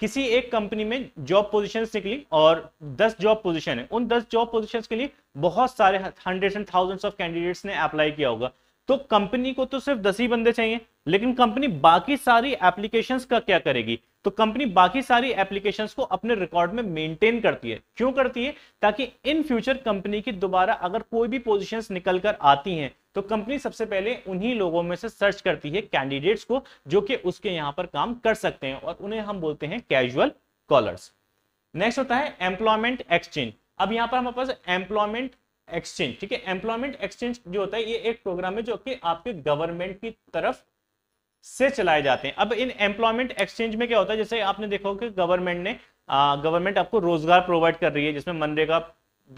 किसी एक कंपनी में जॉब पोजिशन निकली और दस जॉब पोजिशन है उन दस जॉब पोजिशन के लिए बहुत सारे hundred and thousands of candidates ने अप्लाई किया होगा तो कंपनी को तो सिर्फ दस ही बंदे चाहिए लेकिन कंपनी बाकी सारी एप्लीकेशन का क्या करेगी तो कंपनी बाकी सारी एप्लीकेशन को अपने रिकॉर्ड में मेंटेन करती है क्यों करती है ताकि इन फ्यूचर कंपनी की दोबारा अगर कोई भी पोजिशन निकल कर आती हैं तो कंपनी सबसे पहले उन्हीं लोगों में से सर्च करती है कैंडिडेट्स को जो कि उसके यहां पर काम कर सकते हैं और उन्हें हम बोलते हैं कैजुअल कॉलर्स नेक्स्ट होता है एम्प्लॉयमेंट एक्सचेंज अब यहां पर हमारे पास एम्प्लॉयमेंट एक्सचेंज ठीक है एम्प्लॉयमेंट एक्सचेंज जो होता है ये एक प्रोग्राम है जो कि आपके गवर्नमेंट की तरफ से चलाए जाते हैं अब इन एम्प्लॉयमेंट एक्सचेंज में क्या होता है जैसे आपने देखा कि गवर्नमेंट ने गवर्नमेंट आपको रोजगार प्रोवाइड कर रही है जिसमें मनरेगा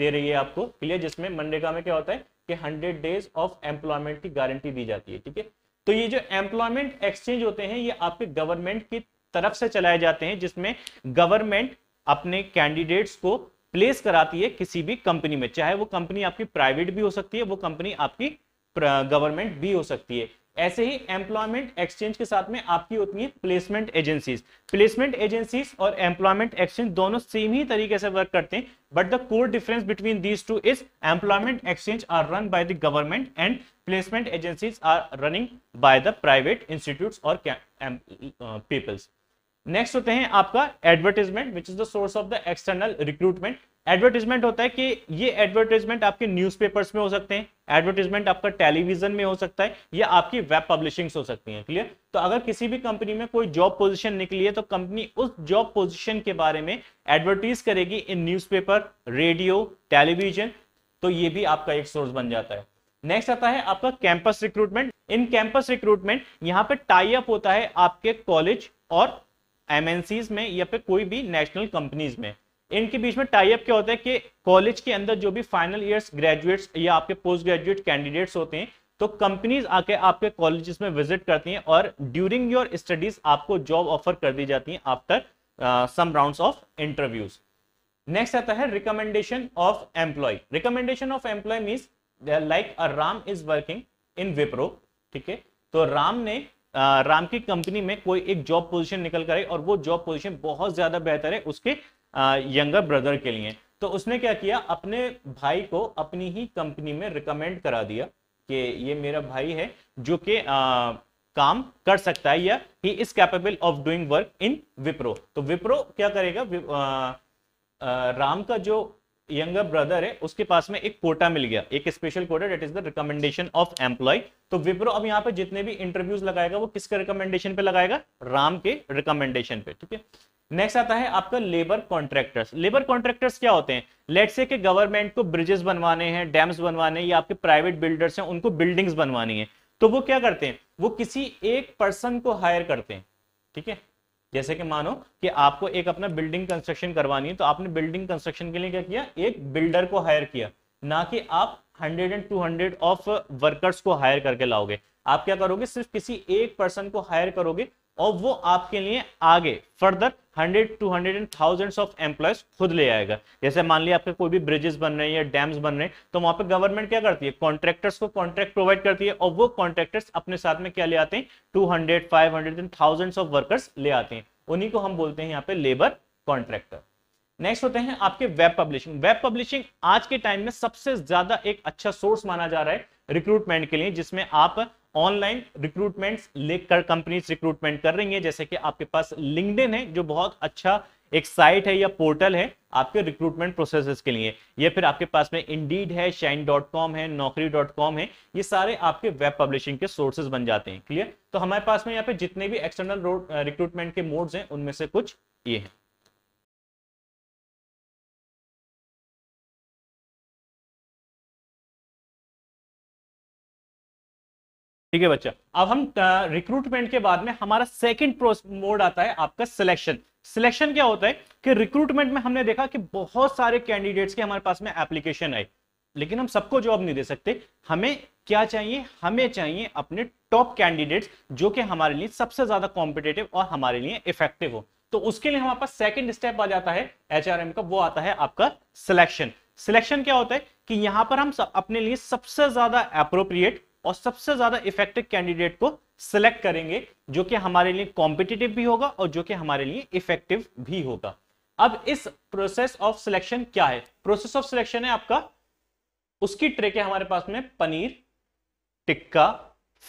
दे रही है आपको क्लियर जिसमें मनरेगा में क्या होता है कि हंड्रेड डेज ऑफ एम्प्लॉयमेंट की गारंटी दी जाती है ठीक है तो ये जो एम्प्लॉयमेंट एक्सचेंज होते हैं ये आपके गवर्नमेंट की तरफ से चलाए जाते हैं जिसमें गवर्नमेंट अपने कैंडिडेट्स को प्लेस कराती है किसी भी कंपनी में चाहे वो कंपनी आपकी प्राइवेट भी हो सकती है वो कंपनी आपकी गवर्नमेंट भी हो सकती है ऐसे ही एम्प्लॉयमेंट एक्सचेंज के साथ में आपकी होती है प्लेसमेंट एजेंसीज प्लेसमेंट एजेंसीज और एम्प्लॉयमेंट एक्सचेंज दोनों सेम ही तरीके से वर्क करते हैं but the core difference between these two is employment exchange are run by the government and placement agencies are running by the private institute और peoples next होते हैं आपका advertisement which is the source of the external recruitment advertisement होता है कि ये advertisement आपके newspapers में हो सकते हैं एडवर्टीजमेंट आपका टेलीविजन में हो सकता है या आपकी वेब पब्लिशिंग हो सकती हैं क्लियर तो अगर किसी भी कंपनी में कोई जॉब पोजीशन निकली है तो कंपनी उस जॉब पोजीशन के बारे में एडवर्टीज करेगी इन न्यूज रेडियो टेलीविजन तो ये भी आपका एक सोर्स बन जाता है नेक्स्ट आता है आपका campus recruitment in campus recruitment यहाँ पे टाई अप होता है आपके कॉलेज और एमएनसीज में या फिर कोई भी नेशनल कंपनीज में इनके बीच में टाइप क्या होता है कि कॉलेज के अंदर जो भी फाइनल ईयर्स ग्रेजुएट्स या आपके पोस्ट ग्रेजुएट कैंडिडेट्स होते हैं तो कंपनीज आके आपके कॉलेज में विजिट करती हैं और ड्यूरिंग योर स्टडीज आपको जॉब ऑफर कर दी जाती है after some round of interviews next आता है recommendation of employee recommendation of employee mean like a Ram is working in Wipro ठीक है तो राम ने राम की कंपनी में कोई एक जॉब पोजीशन निकल कर आई और वो जॉब पोजीशन बहुत ज्यादा बेहतर है उसके यंगर ब्रदर के लिए तो उसने क्या किया अपने भाई को अपनी ही कंपनी में रिकमेंड करा दिया कि ये मेरा भाई है जो कि काम कर सकता है या he is capable of doing work in Wipro तो विप्रो क्या करेगा आ, आ, राम का जो यंगर ब्रदर है उसके पास में एक कोटा मिल गया एक special quota that is the recommendation of employee तो विप्रो अब यहाँ पे जितने भी इंटरव्यूज लगाएगा वो किसके रिकमेंडेशन पे लगाएगा राम के रिकमेंडेशन पे ठीक है नेक्स्ट आता है आपका लेबर कॉन्ट्रैक्टर्स लेबर कॉन्ट्रैक्टर्स क्या होते हैं लेट से कि गवर्नमेंट को ब्रिजेस बनवाने हैं डैम्स बनवाने हैं या आपके प्राइवेट बिल्डर्स हैं उनको बिल्डिंग्स बनवानी है तो वो क्या करते हैं वो किसी एक पर्सन को हायर करते हैं ठीक है जैसे कि मानो कि आपको एक अपना बिल्डिंग कंस्ट्रक्शन करवानी है तो आपने बिल्डिंग कंस्ट्रक्शन के लिए क्या किया एक बिल्डर को हायर किया ना कि आप hundred and two hundred of workers को हायर करके लाओगे आप क्या करोगे सिर्फ किसी एक पर्सन को हायर करोगे और वो आपके लिए आगे further hundred two hundred and thousands of employees खुद ले आएगा जैसे मान लिया आपके कोई भी ब्रिजेस बन रहे हैं या डैम्स बन रहे हैं तो वहां पे गवर्नमेंट क्या करती है कॉन्ट्रैक्टर्स को कॉन्ट्रैक्ट प्रोवाइड करती है और वो कॉन्ट्रैक्टर्स अपने साथ में क्या ले आते हैं two hundred five hundred and thousands of workers ले आते हैं उन्हीं को हम बोलते हैं यहाँ पे लेबर कॉन्ट्रैक्टर नेक्स्ट होते हैं आपके वेब पब्लिशिंग वेब पब्लिशिंग आज के टाइम में सबसे ज्यादा एक अच्छा सोर्स माना जा रहा है रिक्रूटमेंट के लिए जिसमें आप ऑनलाइन रिक्रूटमेंट लेकर कंपनीज रिक्रूटमेंट कर रही है जैसे कि आपके पास लिंकडिन है जो बहुत अच्छा एक साइट है या पोर्टल है आपके रिक्रूटमेंट प्रोसेस के लिए या फिर आपके पास में इंडीड है शाइन डॉट कॉम है नौकरी डॉट कॉम है ये सारे आपके वेब पब्लिशिंग के सोर्सेज बन जाते हैं क्लियर तो हमारे पास में यहाँ पे जितने भी एक्सटर्नल रिक्रूटमेंट के मोड्स हैं उनमें से कुछ ये हैं ठीक है बच्चा अब हम रिक्रूटमेंट के बाद में हमारा सेकंड मोड आता है आपका सिलेक्शन सिलेक्शन क्या होता है कि रिक्रूटमेंट में हमने देखा कि बहुत सारे कैंडिडेट्स के हमारे पास में एप्लीकेशन आए लेकिन हम सबको जॉब नहीं दे सकते हमें क्या चाहिए हमें चाहिए अपने टॉप कैंडिडेट्स जो कि हमारे लिए सबसे ज्यादा कॉम्पिटेटिव और हमारे लिए इफेक्टिव हो तो उसके लिए हमारे पास सेकंड स्टेप आ जाता है एचआरएम का वो आता है आपका सिलेक्शन सिलेक्शन क्या होता है कि यहां पर हम अपने लिए सबसे ज्यादा अप्रोप्रिएट और सबसे ज्यादा इफेक्टिव कैंडिडेट को सिलेक्ट करेंगे जो कि हमारे लिए कॉम्पिटेटिव भी होगा और जो कि हमारे लिए इफेक्टिव भी होगा अब इस प्रोसेस ऑफ सिलेक्शन क्या है प्रोसेस ऑफ सिलेक्शन है आपका उसकी ट्रेक है हमारे पास में पनीर टिक्का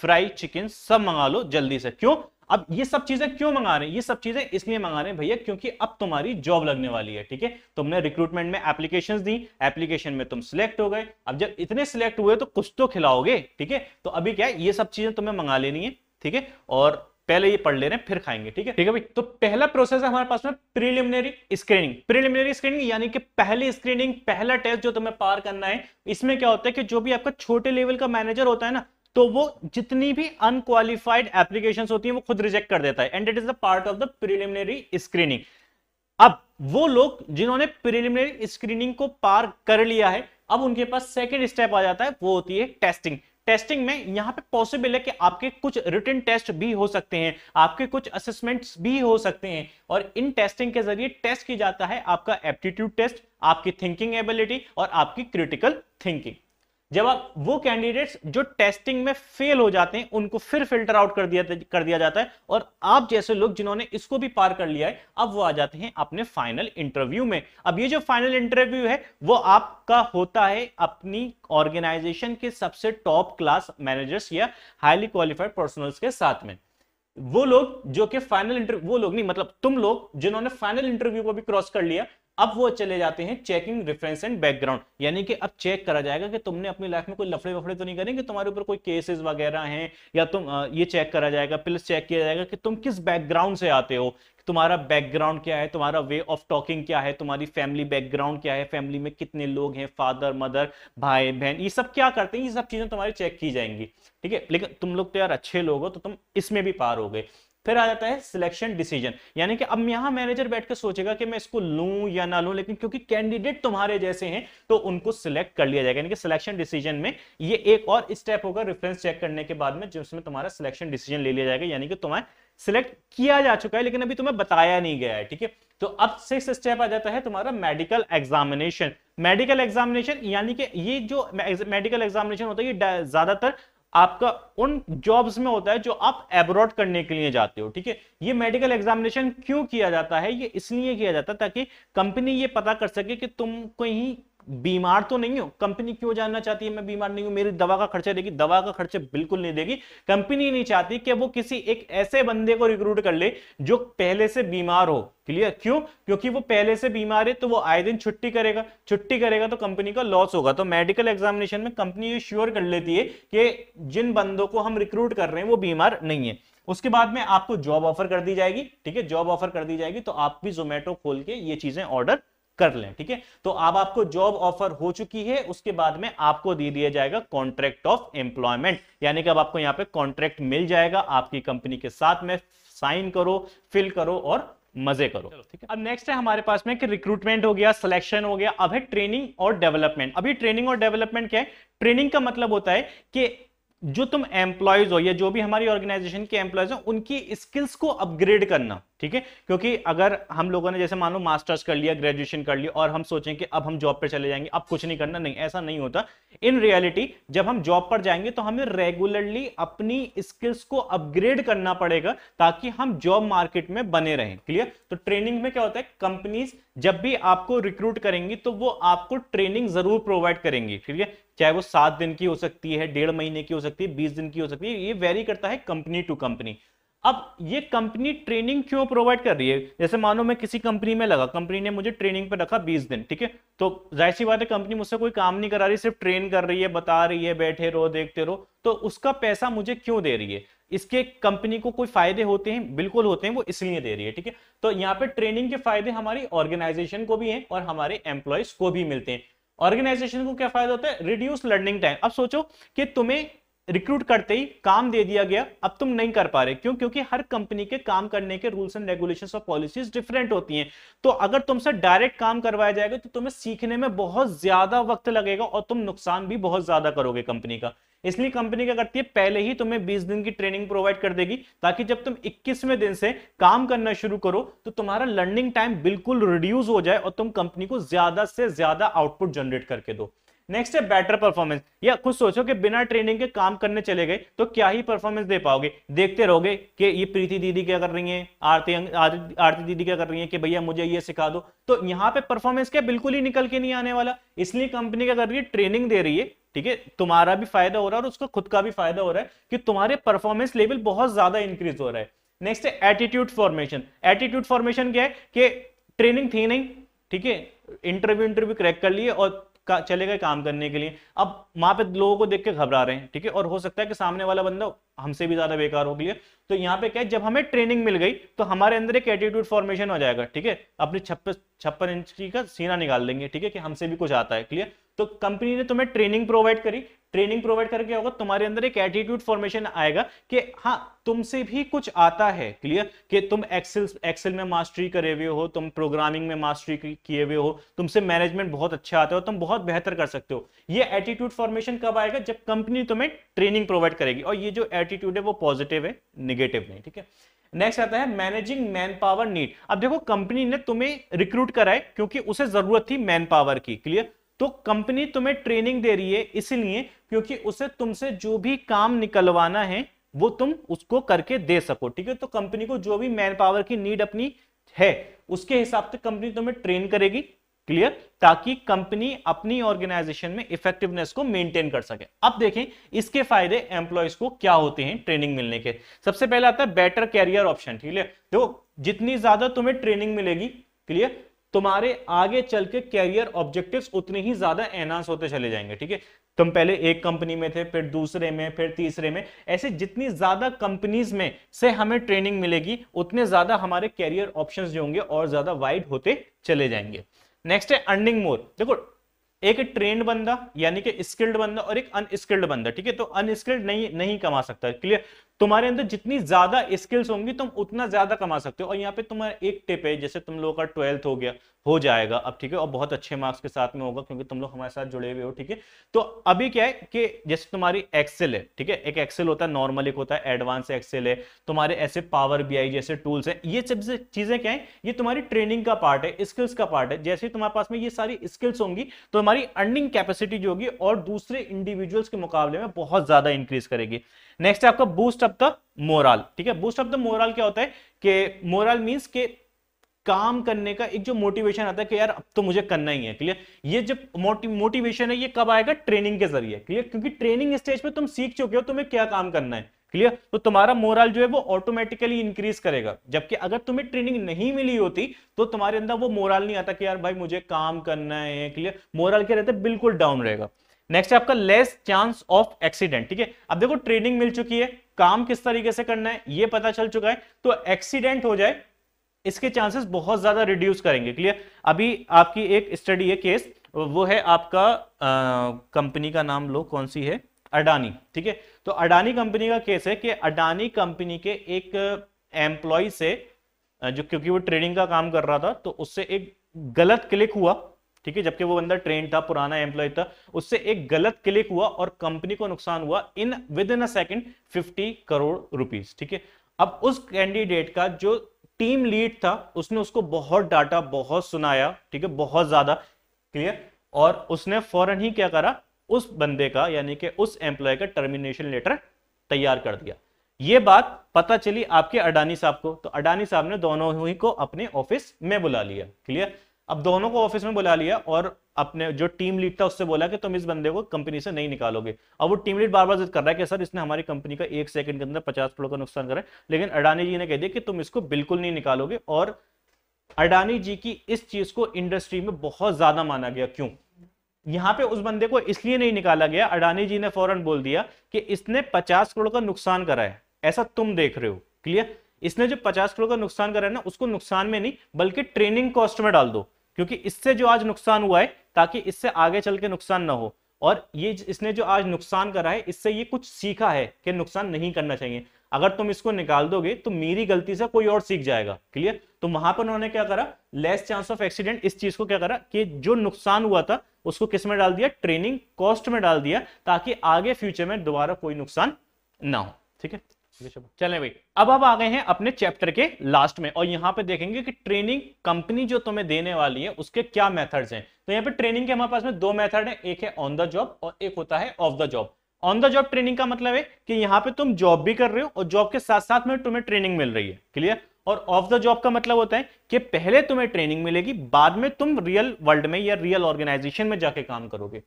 फ्राई चिकन सब मंगा लो जल्दी से क्यों अब ये सब चीजें क्यों मंगा रहे हैं ये सब चीजें इसलिए मंगा रहे हैं भैया क्योंकि अब तुम्हारी जॉब लगने वाली है ठीक है तुमने रिक्रूटमेंट में एप्लीकेशंस दी एप्लीकेशन में तुम सिलेक्ट हो गए अब जब इतने सिलेक्ट हुए तो कुछ तो खिलाओगे ठीक है तो अभी क्या है ये सब चीजें तुम्हें मंगा लेनी है ठीक है और पहले ये पढ़ ले रहे हैं फिर खाएंगे ठीक है ठीक है भाई तो पहला प्रोसेस है हमारे पास में प्रीलिमिनरी स्क्रीनिंग प्रीलिमिनरी स्क्रीनिंग यानी कि पहली स्क्रीनिंग पहला टेस्ट जो तुम्हें पार करना है इसमें क्या होता है कि जो भी आपका छोटे लेवल का मैनेजर होता है ना तो वो जितनी भी अनक्वालिफाइड एप्लीकेशन होती है वो खुद रिजेक्ट कर देता है and it is the part of the preliminary screening अब वो लोग जिन्होंने प्रिलिमिनरी स्क्रीनिंग को पार कर लिया है अब उनके पास सेकेंड स्टेप आ जाता है वो होती है टेस्टिंग टेस्टिंग में यहां पे पॉसिबल है कि आपके कुछ रिटर्न टेस्ट भी हो सकते हैं आपके कुछ असेसमेंट्स भी हो सकते हैं और इन टेस्टिंग के जरिए टेस्ट किया जाता है आपका एप्टीट्यूड टेस्ट आपकी थिंकिंग एबिलिटी और आपकी क्रिटिकल थिंकिंग जब आप वो कैंडिडेट्स जो टेस्टिंग में फेल हो जाते हैं उनको फिर फिल्टर आउट कर दिया कर दिया जाता है और आप जैसे लोग जिन्होंने इसको भी पार कर लिया है अब वो आ जाते हैं अपने फाइनल इंटरव्यू में अब ये जो फाइनल इंटरव्यू है वो आपका होता है अपनी ऑर्गेनाइजेशन के सबसे टॉप क्लास मैनेजर्स या हाईली क्वालिफाइड पर्सनल्स के साथ में वो लोग जो कि फाइनल इंटरव्यू वो लोग नहीं मतलब तुम लोग जिन्होंने फाइनल इंटरव्यू को भी क्रॉस कर लिया अब वो चले जाते हैं चेकिंग रेफरेंस एंड बैकग्राउंड यानी कि अब चेक करा जाएगा कि तुमने अपनी लाइफ में कोई लफड़े वफड़े तो नहीं करेंगे तुम्हारे ऊपर कोई केसेस वगैरह हैं या तुम ये चेक करा जाएगा प्लस चेक किया जाएगा कि तुम किस बैकग्राउंड से आते हो तुम्हारा बैकग्राउंड क्या है तुम्हारा वे ऑफ टॉकिंग क्या है तुम्हारी फैमिली बैकग्राउंड क्या है फैमिली में कितने लोग हैं फादर मदर भाई बहन ये सब क्या करते हैं ये सब चीजें तुम्हारी चेक की जाएंगी ठीक है लेकिन तुम लोग तो यार अच्छे लोग हो तो तुम इसमें भी पार हो गए फिर आ जाता है सिलेक्शन डिसीजन यानी कि अब यहां मैनेजर बैठ कर सोचेगा कि मैं इसको लूं या ना लूं लेकिन क्योंकि कैंडिडेट तुम्हारे जैसे हैं तो उनको सिलेक्ट कर लिया जाएगा यानी कि सिलेक्शन डिसीजन में ये एक और स्टेप होगा रेफरेंस चेक करने के बाद में जिसमें तुम्हारा सिलेक्शन डिसीजन ले लिया जाएगा यानी कि तुम्हें सिलेक्ट किया जा चुका है लेकिन अभी तुम्हें बताया नहीं गया है ठीक है तो अब सिक्स स्टेप आ जाता है तुम्हारा मेडिकल एग्जामिनेशन मेडिकल एग्जामिनेशन यानी कि ये जो मेडिकल एग्जामिनेशन होता है ये ज्यादातर आपका उन जॉब्स में होता है जो आप एब्रॉड करने के लिए जाते हो ठीक है ये मेडिकल एग्जामिनेशन क्यों किया जाता है ये इसलिए किया जाता है ताकि कंपनी ये पता कर सके कि तुम कहीं बीमार तो नहीं हो कंपनी क्यों जानना चाहती है मैं बीमार नहीं हूं मेरी दवा का खर्चा देगी दवा का खर्चा बिल्कुल नहीं देगी कंपनी नहीं चाहती कि वो किसी एक ऐसे बंदे को रिक्रूट कर ले जो पहले से बीमार हो क्लियर क्यों क्योंकि वो पहले से बीमार है तो वो आए दिन छुट्टी करेगा छुट्टी करेगा तो कंपनी का लॉस होगा तो मेडिकल एग्जामिनेशन में कंपनी ये श्योर कर लेती है कि जिन बंदों को हम रिक्रूट कर रहे हैं वो बीमार नहीं है उसके बाद में आपको जॉब ऑफर कर दी जाएगी ठीक है जॉब ऑफर कर दी जाएगी तो आप भी जोमेटो खोल के ये चीजें ऑर्डर कर लें ठीक है तो अब आपको जॉब ऑफर हो चुकी है उसके बाद में आपको दे दिया जाएगा कॉन्ट्रैक्ट ऑफ एम्प्लॉयमेंट यानी कि अब आपको यहाँ पे कॉन्ट्रैक्ट मिल जाएगा आपकी कंपनी के साथ में साइन करो फिल करो और मजे करो ठीक है अब नेक्स्ट है हमारे पास में कि रिक्रूटमेंट हो गया सिलेक्शन हो गया अब है ट्रेनिंग और डेवलपमेंट अभी ट्रेनिंग और डेवलपमेंट क्या है ट्रेनिंग का मतलब होता है कि जो तुम एम्प्लॉयज हो या जो भी हमारी ऑर्गेनाइजेशन के एम्प्लॉयज हो उनकी स्किल्स को अपग्रेड करना ठीक है क्योंकि अगर हम लोगों ने जैसे मान लो मास्टर्स कर लिया ग्रेजुएशन कर लिया और हम सोचें कि अब हम जॉब पर चले जाएंगे अब कुछ नहीं करना नहीं ऐसा नहीं होता इन रियलिटी जब हम जॉब पर जाएंगे तो हमें रेगुलरली अपनी स्किल्स को अपग्रेड करना पड़ेगा ताकि हम जॉब मार्केट में बने रहें क्लियर तो ट्रेनिंग में क्या होता है कंपनीज जब भी आपको रिक्रूट करेंगी तो वो आपको ट्रेनिंग जरूर प्रोवाइड करेंगी ठीक है चाहे वो सात दिन की हो सकती है डेढ़ महीने की हो सकती है बीस दिन की हो सकती है ये वेरी करता है कंपनी टू कंपनी अब ये कंपनी ट्रेनिंग क्यों प्रोवाइड कर रही है जैसे मानो मैं किसी कंपनी में लगा कंपनी ने मुझे ट्रेनिंग पर रखा बीस दिन ठीक है तो जाहिर सी बात है कंपनी मुझसे कोई काम नहीं करा रही सिर्फ ट्रेन कर रही है बता रही है बैठे रहो देखते रहो तो उसका पैसा मुझे क्यों दे रही है इसके कंपनी को कोई फायदे होते हैं बिल्कुल होते हैं वो इसलिए दे रही है ठीक है तो यहाँ पे ट्रेनिंग के फायदे हमारी ऑर्गेनाइजेशन को भी है और हमारे एम्प्लॉयज को भी मिलते हैं ऑर्गेनाइजेशन को क्या फायदा होता है रिड्यूस लर्निंग टाइम अब सोचो कि तुम्हें रिक्रूट करते ही काम दे दिया गया अब तुम नहीं कर पा रहे क्यों क्योंकि हर कंपनी के काम करने के रूल्स एंड रेगुलेशंस और पॉलिसीज डिफरेंट होती हैं तो अगर तुमसे डायरेक्ट काम करवाया जाएगा तो तुम्हें सीखने में बहुत ज्यादा वक्त लगेगा और तुम नुकसान भी बहुत ज्यादा करोगे कंपनी का इसलिए कंपनी क्या करती है पहले ही तुम्हें बीस दिन की ट्रेनिंग प्रोवाइड कर देगी ताकि जब तुम इक्कीसवें दिन से काम करना शुरू करो तो तुम्हारा लर्निंग टाइम बिल्कुल रिड्यूस हो जाए और तुम कंपनी को ज्यादा से ज्यादा आउटपुट जनरेट करके दो नेक्स्ट है बेटर परफॉर्मेंस या खुद सोचो कि बिना ट्रेनिंग के काम करने चले गए तो क्या ही परफॉर्मेंस दे पाओगे देखते रहोगे कि ये प्रीति दीदी क्या कर रही है आरती आरती दीदी क्या कर रही है कि भैया मुझे ये सिखा दो तो यहाँ पे परफॉर्मेंस क्या बिल्कुल ही निकल के नहीं आने वाला इसलिए कंपनी क्या कर रही है ट्रेनिंग दे रही है ठीक है तुम्हारा भी फायदा हो रहा है और उसका खुद का भी फायदा हो रहा है कि तुम्हारे परफॉर्मेंस लेवल बहुत ज्यादा इंक्रीज हो रहा है नेक्स्ट है एटीट्यूड फॉर्मेशन एटीट्यूड फॉर्मेशन क्या है कि ट्रेनिंग थी नहीं ठीक है इंटरव्यू इंटरव्यू क्रैक कर लिए और का चले गए काम करने के लिए अब वहां पे लोगों को देख के घबरा रहे हैं ठीक है और हो सकता है कि सामने वाला बंदा हमसे भी ज्यादा बेकार हो गया तो यहाँ पे क्या है जब हमें ट्रेनिंग मिल गई तो हमारे अंदर एक एटीट्यूड फॉर्मेशन हो जाएगा ठीक है अपनी छप्पन छप्पन इंच का सीना निकाल देंगे ठीक है कि हमसे भी कुछ आता है क्लियर तो कंपनी ने तुम्हें ट्रेनिंग प्रोवाइड करी ट्रेनिंग प्रोवाइड करके होगा तुम्हारे अंदर एक एटीट्यूड फॉर्मेशन आएगा कि हाँ तुमसे भी कुछ आता है क्लियर कि तुम एक्सेल एक्सेल में मास्टरी करे हुए हो तुम प्रोग्रामिंग में मास्टरी किए हुए हो तुमसे मैनेजमेंट बहुत अच्छा आता है तुम बहुत बेहतर कर सकते हो ये एटीट्यूड फॉर्मेशन कब आएगा जब कंपनी तुम्हें ट्रेनिंग प्रोवाइड करेगी और ये जो एटीट्यूड है वो पॉजिटिव है निगेटिव नहीं ठीक है नेक्स्ट आता है मैनेजिंग मैन पावर नीड अब देखो कंपनी ने तुम्हें रिक्रूट कराए क्योंकि उसे जरूरत थी मैन पावर की क्लियर तो कंपनी तुम्हें ट्रेनिंग दे रही है इसलिए क्योंकि उसे तुमसे जो भी काम निकलवाना है वो तुम उसको करके दे सको ठीक है तो कंपनी को जो भी मैन पावर की नीड अपनी है उसके हिसाब से कंपनी तुम्हें ट्रेन करेगी क्लियर ताकि कंपनी अपनी ऑर्गेनाइजेशन में इफेक्टिवनेस को मेंटेन कर सके अब देखें इसके फायदे एम्प्लॉयज को क्या होते हैं ट्रेनिंग मिलने के सबसे पहले आता है बेटर कैरियर ऑप्शन ठीक है तो जितनी ज्यादा तुम्हें ट्रेनिंग मिलेगी क्लियर तुम्हारे आगे चल के कैरियर ऑब्जेक्टिव उतने ही ज्यादा एनहांस होते चले जाएंगे ठीक है तुम पहले एक कंपनी में थे फिर दूसरे में फिर तीसरे में ऐसे जितनी ज्यादा कंपनीज में से हमें ट्रेनिंग मिलेगी उतने ज्यादा हमारे कैरियर ऑप्शंस जो होंगे और ज्यादा वाइड होते चले जाएंगे नेक्स्ट है अर्निंग मोर देखो एक ट्रेन बंदा यानी कि स्किल्ड बंदा और एक अनस्किल्ड बंदा ठीक है तो अनस्किल्ड नहीं नहीं कमा सकता क्लियर तुम्हारे अंदर जितनी ज्यादा स्किल्स होंगी तुम उतना ज्यादा कमा सकते हो और यहाँ पे तुम्हारा एक टिप है जैसे तुम लोगों का ट्वेल्थ हो गया हो जाएगा अब ठीक है और बहुत अच्छे मार्क्स के साथ में होगा क्योंकि तुम लोग हमारे साथ जुड़े हुए हो ठीक है तो अभी क्या है कि जैसे तुम्हारी एक्सेल है ठीक है एक एक्सेल होता है नॉर्मल एक होता है एडवांस एक्सेल है तुम्हारे ऐसे पावर बी जैसे टूल्स है ये सब चीजें क्या है ये तुम्हारी ट्रेनिंग का पार्ट है स्किल्स का पार्ट है जैसे तुम्हारे पास में ये सारी स्किल्स होंगी तो हमारी अर्निंग कैपेसिटी जो होगी और दूसरे इंडिविजुअल्स के मुकाबले में बहुत ज्यादा इंक्रीज करेगी नेक्स्ट है आपका बूस्ट ऑफ द मोरल ठीक है बूस्ट ऑफ द मोरल क्या होता है कि मोरल मीन्स के काम करने का एक जो मोटिवेशन आता है कि यार अब तो मुझे करना ही है क्लियर ये जो मोटिवेशन है ये कब आएगा ट्रेनिंग के जरिए क्लियर क्योंकि ट्रेनिंग स्टेज पे तुम सीख चुके हो तुम्हें क्या काम करना है क्लियर तो तुम्हारा मोरल जो है वो ऑटोमेटिकली इंक्रीज करेगा जबकि अगर तुम्हें ट्रेनिंग नहीं मिली होती तो तुम्हारे अंदर वो मोरल नहीं आता कि यार भाई मुझे काम करना है क्लियर मोरल क्या रहता है बिल्कुल डाउन रहेगा नेक्स्ट है आपका लेस चांस ऑफ एक्सीडेंट ठीक है अब देखो ट्रेनिंग मिल चुकी है काम किस तरीके से करना है ये पता चल चुका है तो एक्सीडेंट हो जाए इसके चांसेस बहुत ज्यादा रिड्यूस करेंगे क्लियर अभी आपकी एक स्टडी है केस वो है आपका कंपनी का नाम लो कौन सी है अडानी ठीक है तो अडानी कंपनी का केस है कि अडानी कंपनी के एक एम्प्लॉय से जो क्योंकि वो ट्रेडिंग का काम कर रहा था तो उससे एक गलत क्लिक हुआ ठीक है जबकि वो बंदा ट्रेन था पुराना एम्प्लॉय था उससे एक गलत क्लिक हुआ और कंपनी को नुकसान हुआ in within a second fifty crore rupees ठीक है अब उस कैंडिडेट का जो टीम लीड था उसने उसको बहुत डाटा बहुत सुनाया ठीक है बहुत ज्यादा क्लियर और उसने फौरन ही क्या करा उस बंदे का यानी कि उस एम्प्लॉय का टर्मिनेशन लेटर तैयार कर दिया ये बात पता चली आपके अडानी साहब को तो अडानी साहब ने दोनों ही को अपने ऑफिस में बुला लिया क्लियर अब दोनों को ऑफिस में बुला लिया और अपने जो टीम लीड था उससे बोला कि तुम इस बंदे को कंपनी से नहीं निकालोगे अब वो टीम लीड बार बार जिद कर रहा है कि सर इसने हमारी कंपनी का एक सेकंड के अंदर पचास करोड़ का नुकसान करा है लेकिन अडानी जी ने कह दिया कि तुम इसको बिल्कुल नहीं निकालोगे और अडानी जी की इस चीज को इंडस्ट्री में बहुत ज्यादा माना गया क्यों यहां पे उस बंदे को इसलिए नहीं निकाला गया अडानी जी ने फौरन बोल दिया कि इसने पचास करोड़ का नुकसान करा है ऐसा तुम देख रहे हो क्लियर इसने जो पचास करोड़ का नुकसान करा है ना उसको नुकसान में नहीं बल्कि ट्रेनिंग कॉस्ट में डाल दो क्योंकि इससे जो आज नुकसान हुआ है ताकि इससे आगे चल के नुकसान ना हो और ये इसने जो आज नुकसान करा है इससे ये कुछ सीखा है कि नुकसान नहीं करना चाहिए अगर तुम इसको निकाल दोगे तो मेरी गलती से कोई और सीख जाएगा क्लियर तो वहां पर उन्होंने क्या करा लेस चांस ऑफ एक्सीडेंट इस चीज को क्या करा कि जो नुकसान हुआ था उसको किस में डाल दिया ट्रेनिंग कॉस्ट में डाल दिया ताकि आगे फ्यूचर में दोबारा कोई नुकसान ना हो ठीक है चलें भाई अब हम आ गए हैं अपने चैप्टर के लास्ट में और यहाँ पे देखेंगे कि ट्रेनिंग कंपनी जो तुम्हें देने वाली है उसके क्या मेथड्स हैं तो यहाँ पे ट्रेनिंग के हमारे पास में दो मेथड है एक है ऑन द जॉब और एक होता है off the job on the job training का मतलब है कि यहाँ पे तुम जॉब भी कर रहे हो और जॉब के साथ साथ में तुम्हें ट्रेनिंग मिल रही है क्लियर और ऑफ द जॉब का मतलब होता है कि पहले तुम्हें ट्रेनिंग मिलेगी बाद में तुम रियल वर्ल्ड में या रियल ऑर्गेनाइजेशन में जाके काम करोगे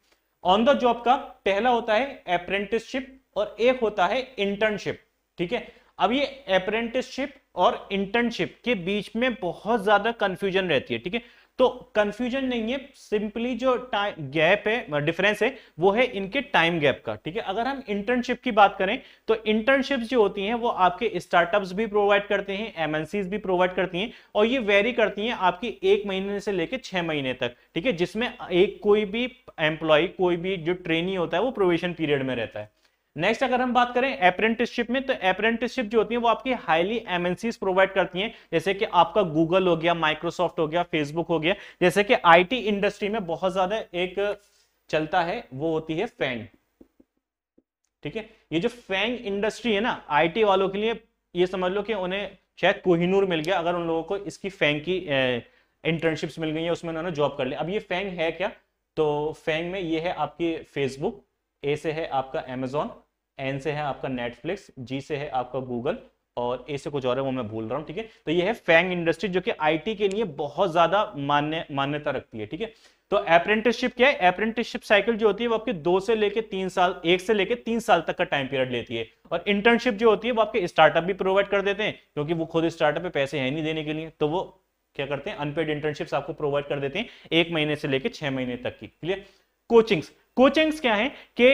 ऑन द जॉब का पहला होता है अप्रेंटिसशिप और एक होता है इंटर्नशिप ठीक है अब ये अप्रेंटिसशिप और इंटर्नशिप के बीच में बहुत ज्यादा कंफ्यूजन रहती है ठीक है तो कंफ्यूजन नहीं है सिंपली जो टाइम गैप है डिफरेंस है वो है इनके टाइम गैप का ठीक है अगर हम इंटर्नशिप की बात करें तो इंटर्नशिप जो होती हैं वो आपके स्टार्टअप्स भी प्रोवाइड करते हैं एमएनसीज भी प्रोवाइड करती हैं और ये वेरी करती हैं आपकी एक महीने से लेकर छह महीने तक ठीक है जिसमें एक कोई भी एम्प्लॉय कोई भी जो ट्रेनी होता है वो प्रोवेशन पीरियड में रहता है नेक्स्ट अगर हम बात करें अप्रेंटिसशिप में तो अप्रेंटिसशिप जो होती है वो आपकी हाईली एमएनसीज प्रोवाइड करती हैं जैसे कि आपका गूगल हो गया माइक्रोसॉफ्ट हो गया फेसबुक हो गया जैसे कि आईटी इंडस्ट्री में बहुत ज्यादा एक चलता है वो होती है फैंग ठीक है ये जो फैंग इंडस्ट्री है ना आई वालों के लिए ये समझ लो कि उन्हें शायद कोहिनूर मिल गया अगर उन लोगों को इसकी फैंग की इंटर्नशिप मिल गई है उसमें उन्होंने जॉब कर लिया अब ये फैंग है क्या तो फैंग में ये है आपकी फेसबुक ए से है आपका एमेजॉन एन से है आपका नेटफ्लिक्स जी से है आपका गूगल और ए से कुछ और है वो मैं भूल रहा हूँ ठीक है तो ये है फैंग इंडस्ट्री जो कि आईटी के लिए बहुत ज्यादा मान्य मान्यता रखती है ठीक है तो अप्रेंटिसशिप क्या है अप्रेंटिसशिप साइकिल जो होती है वो आपके दो से लेके तीन साल एक से लेके तीन साल तक का टाइम पीरियड लेती है और इंटर्नशिप जो होती है वो आपके स्टार्टअप भी प्रोवाइड कर देते हैं क्योंकि वो खुद स्टार्टअप पे पैसे है नहीं देने के लिए तो वो क्या करते हैं अनपेड इंटर्नशिप आपको प्रोवाइड कर देते हैं एक महीने से लेकर छह महीने तक की क्लियर कोचिंग्स कोचिंग्स क्या है कि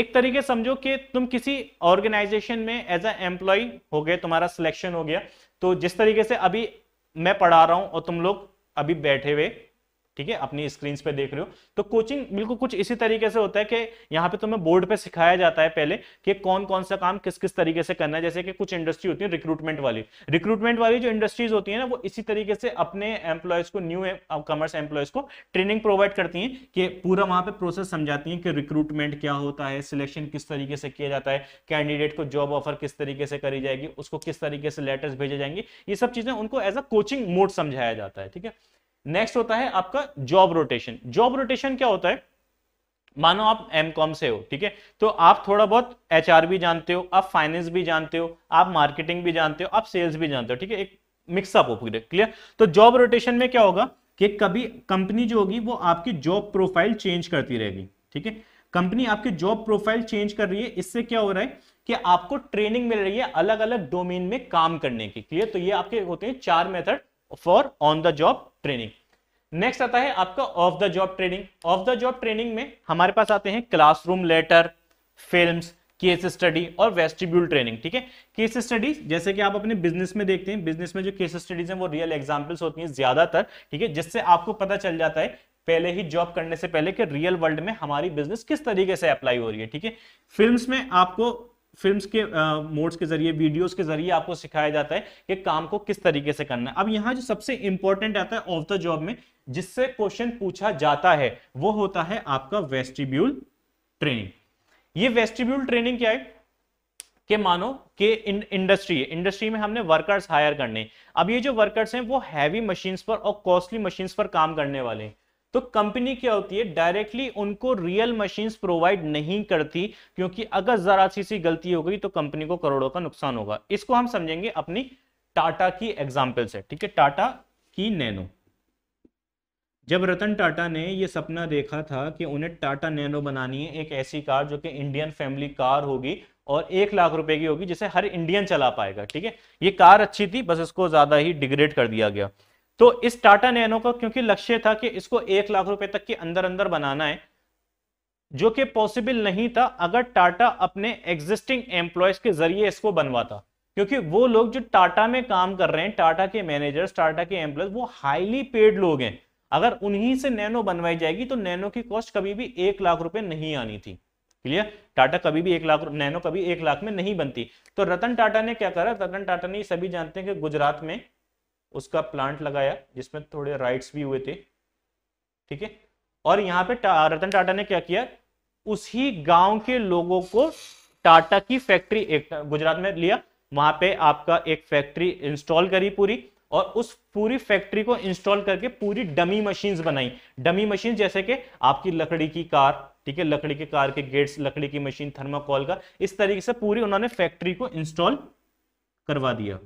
एक तरीके समझो कि तुम किसी ऑर्गेनाइजेशन में एज अ एम्प्लॉय हो गए तुम्हारा सिलेक्शन हो गया तो जिस तरीके से अभी मैं पढ़ा रहा हूं और तुम लोग अभी बैठे हुए ठीक है अपनी स्क्रीन पे देख रहे हो तो कोचिंग बिल्कुल कुछ इसी तरीके से होता है कि यहाँ पे तुम्हें बोर्ड पे सिखाया जाता है पहले कि कौन कौन सा काम किस किस तरीके से करना है जैसे कि कुछ इंडस्ट्री होती है रिक्रूटमेंट वाली रिक्रूटमेंट वाली जो इंडस्ट्रीज होती है ना वो इसी तरीके से अपने एम्प्लॉयज को न्यू कमर्स एम्प्लॉयज को ट्रेनिंग प्रोवाइड करती है कि पूरा वहां पर प्रोसेस समझाती है कि रिक्रूटमेंट क्या होता है सिलेक्शन किस तरीके से किया जाता है कैंडिडेट को जॉब ऑफर किस तरीके से करी जाएगी उसको किस तरीके से लेटर्स भेजे जाएंगे ये सब चीजें उनको एज अ कोचिंग मोड समझाया जाता है ठीक है नेक्स्ट होता है आपका जॉब रोटेशन जॉब रोटेशन क्या होता है मानो आप एम कॉम से हो ठीक है तो आप थोड़ा बहुत एच भी जानते हो आप फाइनेंस भी जानते हो आप मार्केटिंग भी जानते हो आप सेल्स भी जानते हो ठीक है एक मिक्सअप हो पूरे क्लियर तो जॉब रोटेशन में क्या होगा कि कभी कंपनी जो होगी वो आपकी जॉब प्रोफाइल चेंज करती रहेगी ठीक है कंपनी आपकी जॉब प्रोफाइल चेंज कर रही है इससे क्या हो रहा है कि आपको ट्रेनिंग मिल रही है अलग अलग डोमेन में काम करने की क्लियर तो ये आपके होते हैं चार method for on the job training next आता है आपका off the job training off the job training में हमारे पास आते हैं classroom lecture film case study और वेस्टिब्यूल ट्रेनिंग ठीक है केस स्टडीज जैसे कि आप अपने बिजनेस में देखते हैं बिजनेस में जो केस स्टडीज हैं वो रियल एग्जांपल्स होती हैं ज्यादातर ठीक है जिससे आपको पता चल जाता है पहले ही जॉब करने से पहले कि रियल वर्ल्ड में हमारी बिजनेस किस तरीके से अप्लाई हो रही है ठीक है फिल्म्स में आपको फिल्म्स के मोड्स के जरिए वीडियोस के जरिए आपको सिखाया जाता है कि काम को किस तरीके से करना है अब यहाँ जो सबसे इंपॉर्टेंट आता है ऑफ द जॉब में जिससे क्वेश्चन पूछा जाता है वो होता है आपका वेस्टिब्यूल ट्रेनिंग ये वेस्टिब्यूल ट्रेनिंग क्या है कि मानो इन, इंडस्ट्री है इंडस्ट्री में हमने वर्कर्स हायर करने अब ये जो वर्कर्स हैं वो हैवी मशीन्स पर और कॉस्टली मशीन्स पर काम करने वाले हैं तो कंपनी क्या होती है डायरेक्टली उनको रियल मशीन प्रोवाइड नहीं करती क्योंकि अगर जरा सी सी गलती हो गई तो कंपनी को करोड़ों का नुकसान होगा इसको हम समझेंगे अपनी टाटा की एग्जाम्पल से ठीक है टाटा की नैनो जब रतन टाटा ने यह सपना देखा था कि उन्हें टाटा नैनो बनानी है एक ऐसी कार जो कि इंडियन फैमिली कार होगी और एक लाख रुपए की होगी जिसे हर इंडियन चला पाएगा ठीक है ये कार अच्छी थी बस इसको ज्यादा ही डिग्रेड कर दिया गया तो इस टाटा नैनो का क्योंकि लक्ष्य था कि इसको एक लाख रुपए तक के अंदर अंदर बनाना है जो कि पॉसिबल नहीं था अगर टाटा अपने एग्जिस्टिंग एम्प्लॉयज के जरिए इसको बनवाता क्योंकि वो लोग जो टाटा में काम कर रहे हैं टाटा के मैनेजर्स टाटा के एम्प्लॉय वो हाईली पेड लोग हैं अगर उन्हीं से नैनो बनवाई जाएगी तो नैनो की कॉस्ट कभी भी एक लाख रुपए नहीं आनी थी क्लियर टाटा कभी भी एक लाख नैनो कभी एक लाख में नहीं बनती तो रतन टाटा ने क्या करा रतन टाटा ने सभी जानते हैं कि गुजरात में उसका प्लांट लगाया जिसमें थोड़े राइट्स भी हुए थे ठीक है और यहाँ पे टा, रतन टाटा ने क्या किया उसी गांव के लोगों को टाटा की फैक्ट्री एक गुजरात में लिया वहां पे आपका एक फैक्ट्री इंस्टॉल करी पूरी और उस पूरी फैक्ट्री को इंस्टॉल करके पूरी डमी मशीन्स बनाई डमी मशीन जैसे कि आपकी लकड़ी की कार ठीक है लकड़ी के कार के गेट्स लकड़ी की मशीन थर्माकोल का इस तरीके से पूरी उन्होंने फैक्ट्री को इंस्टॉल करवा दिया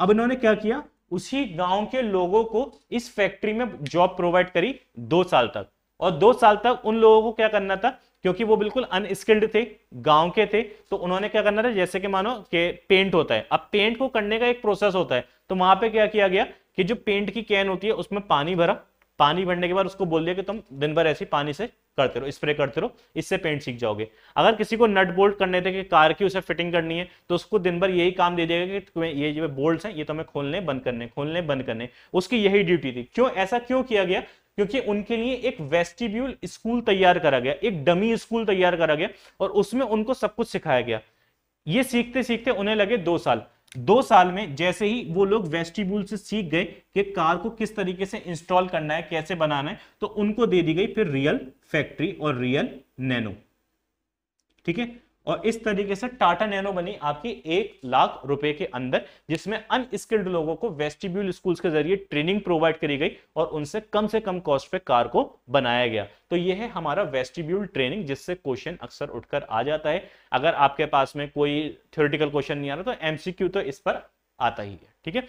अब इन्होंने क्या किया उसी गांव के लोगों को इस फैक्ट्री में जॉब प्रोवाइड करी दो साल तक और दो साल तक उन लोगों को क्या करना था क्योंकि वो बिल्कुल अनस्किल्ड थे गांव के थे तो उन्होंने क्या करना था जैसे कि मानो के पेंट होता है अब पेंट को करने का एक प्रोसेस होता है तो वहां पे क्या किया गया कि जो पेंट की कैन होती है उसमें पानी भरा पानी भरने के बाद उसको बोल दिया कि तुम दिन भर ऐसे पानी से करते रहो स्प्रे करते रहो इससे पेंट सीख जाओगे अगर किसी को नट बोल्ट करने थे कि कार की उसे फिटिंग करनी है तो उसको दिन भर यही काम दे देगा कि ये जो बोल्ट हैं ये हमें खोलने बंद करने खोलने बंद करने उसकी यही ड्यूटी थी क्यों ऐसा क्यों किया गया क्योंकि उनके लिए एक वेस्टिब्यूल स्कूल तैयार करा गया एक डमी स्कूल तैयार करा गया और उसमें उनको सब कुछ सिखाया गया ये सीखते सीखते उन्हें लगे दो साल दो साल में जैसे ही वो लोग वेस्टिबुल से सीख गए कि कार को किस तरीके से इंस्टॉल करना है कैसे बनाना है तो उनको दे दी गई फिर रियल फैक्ट्री और रियल नैनो ठीक है और इस तरीके से टाटा नैनो बनी आपकी एक लाख रुपए के अंदर जिसमें अनस्किल्ड लोगों को वेस्टिब्यूल स्कूल्स के जरिए ट्रेनिंग प्रोवाइड करी गई और उनसे कम से कम कॉस्ट पे कार को बनाया गया तो यह है हमारा वेस्टिब्यूल ट्रेनिंग जिससे क्वेश्चन अक्सर उठकर आ जाता है अगर आपके पास में कोई थियोरिटिकल क्वेश्चन नहीं आ रहा तो एमसीक्यू तो इस पर आता ही है ठीक है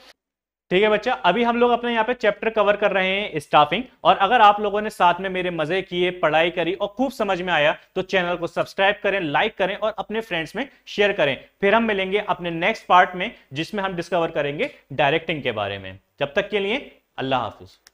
ठीक है बच्चा अभी हम लोग अपने यहाँ पे चैप्टर कवर कर रहे हैं स्टाफिंग और अगर आप लोगों ने साथ में मेरे मजे किए पढ़ाई करी और खूब समझ में आया तो चैनल को सब्सक्राइब करें लाइक करें और अपने फ्रेंड्स में शेयर करें फिर हम मिलेंगे अपने नेक्स्ट पार्ट में जिसमें हम डिस्कवर करेंगे डायरेक्टिंग के बारे में जब तक के लिए अल्लाह हाफिज़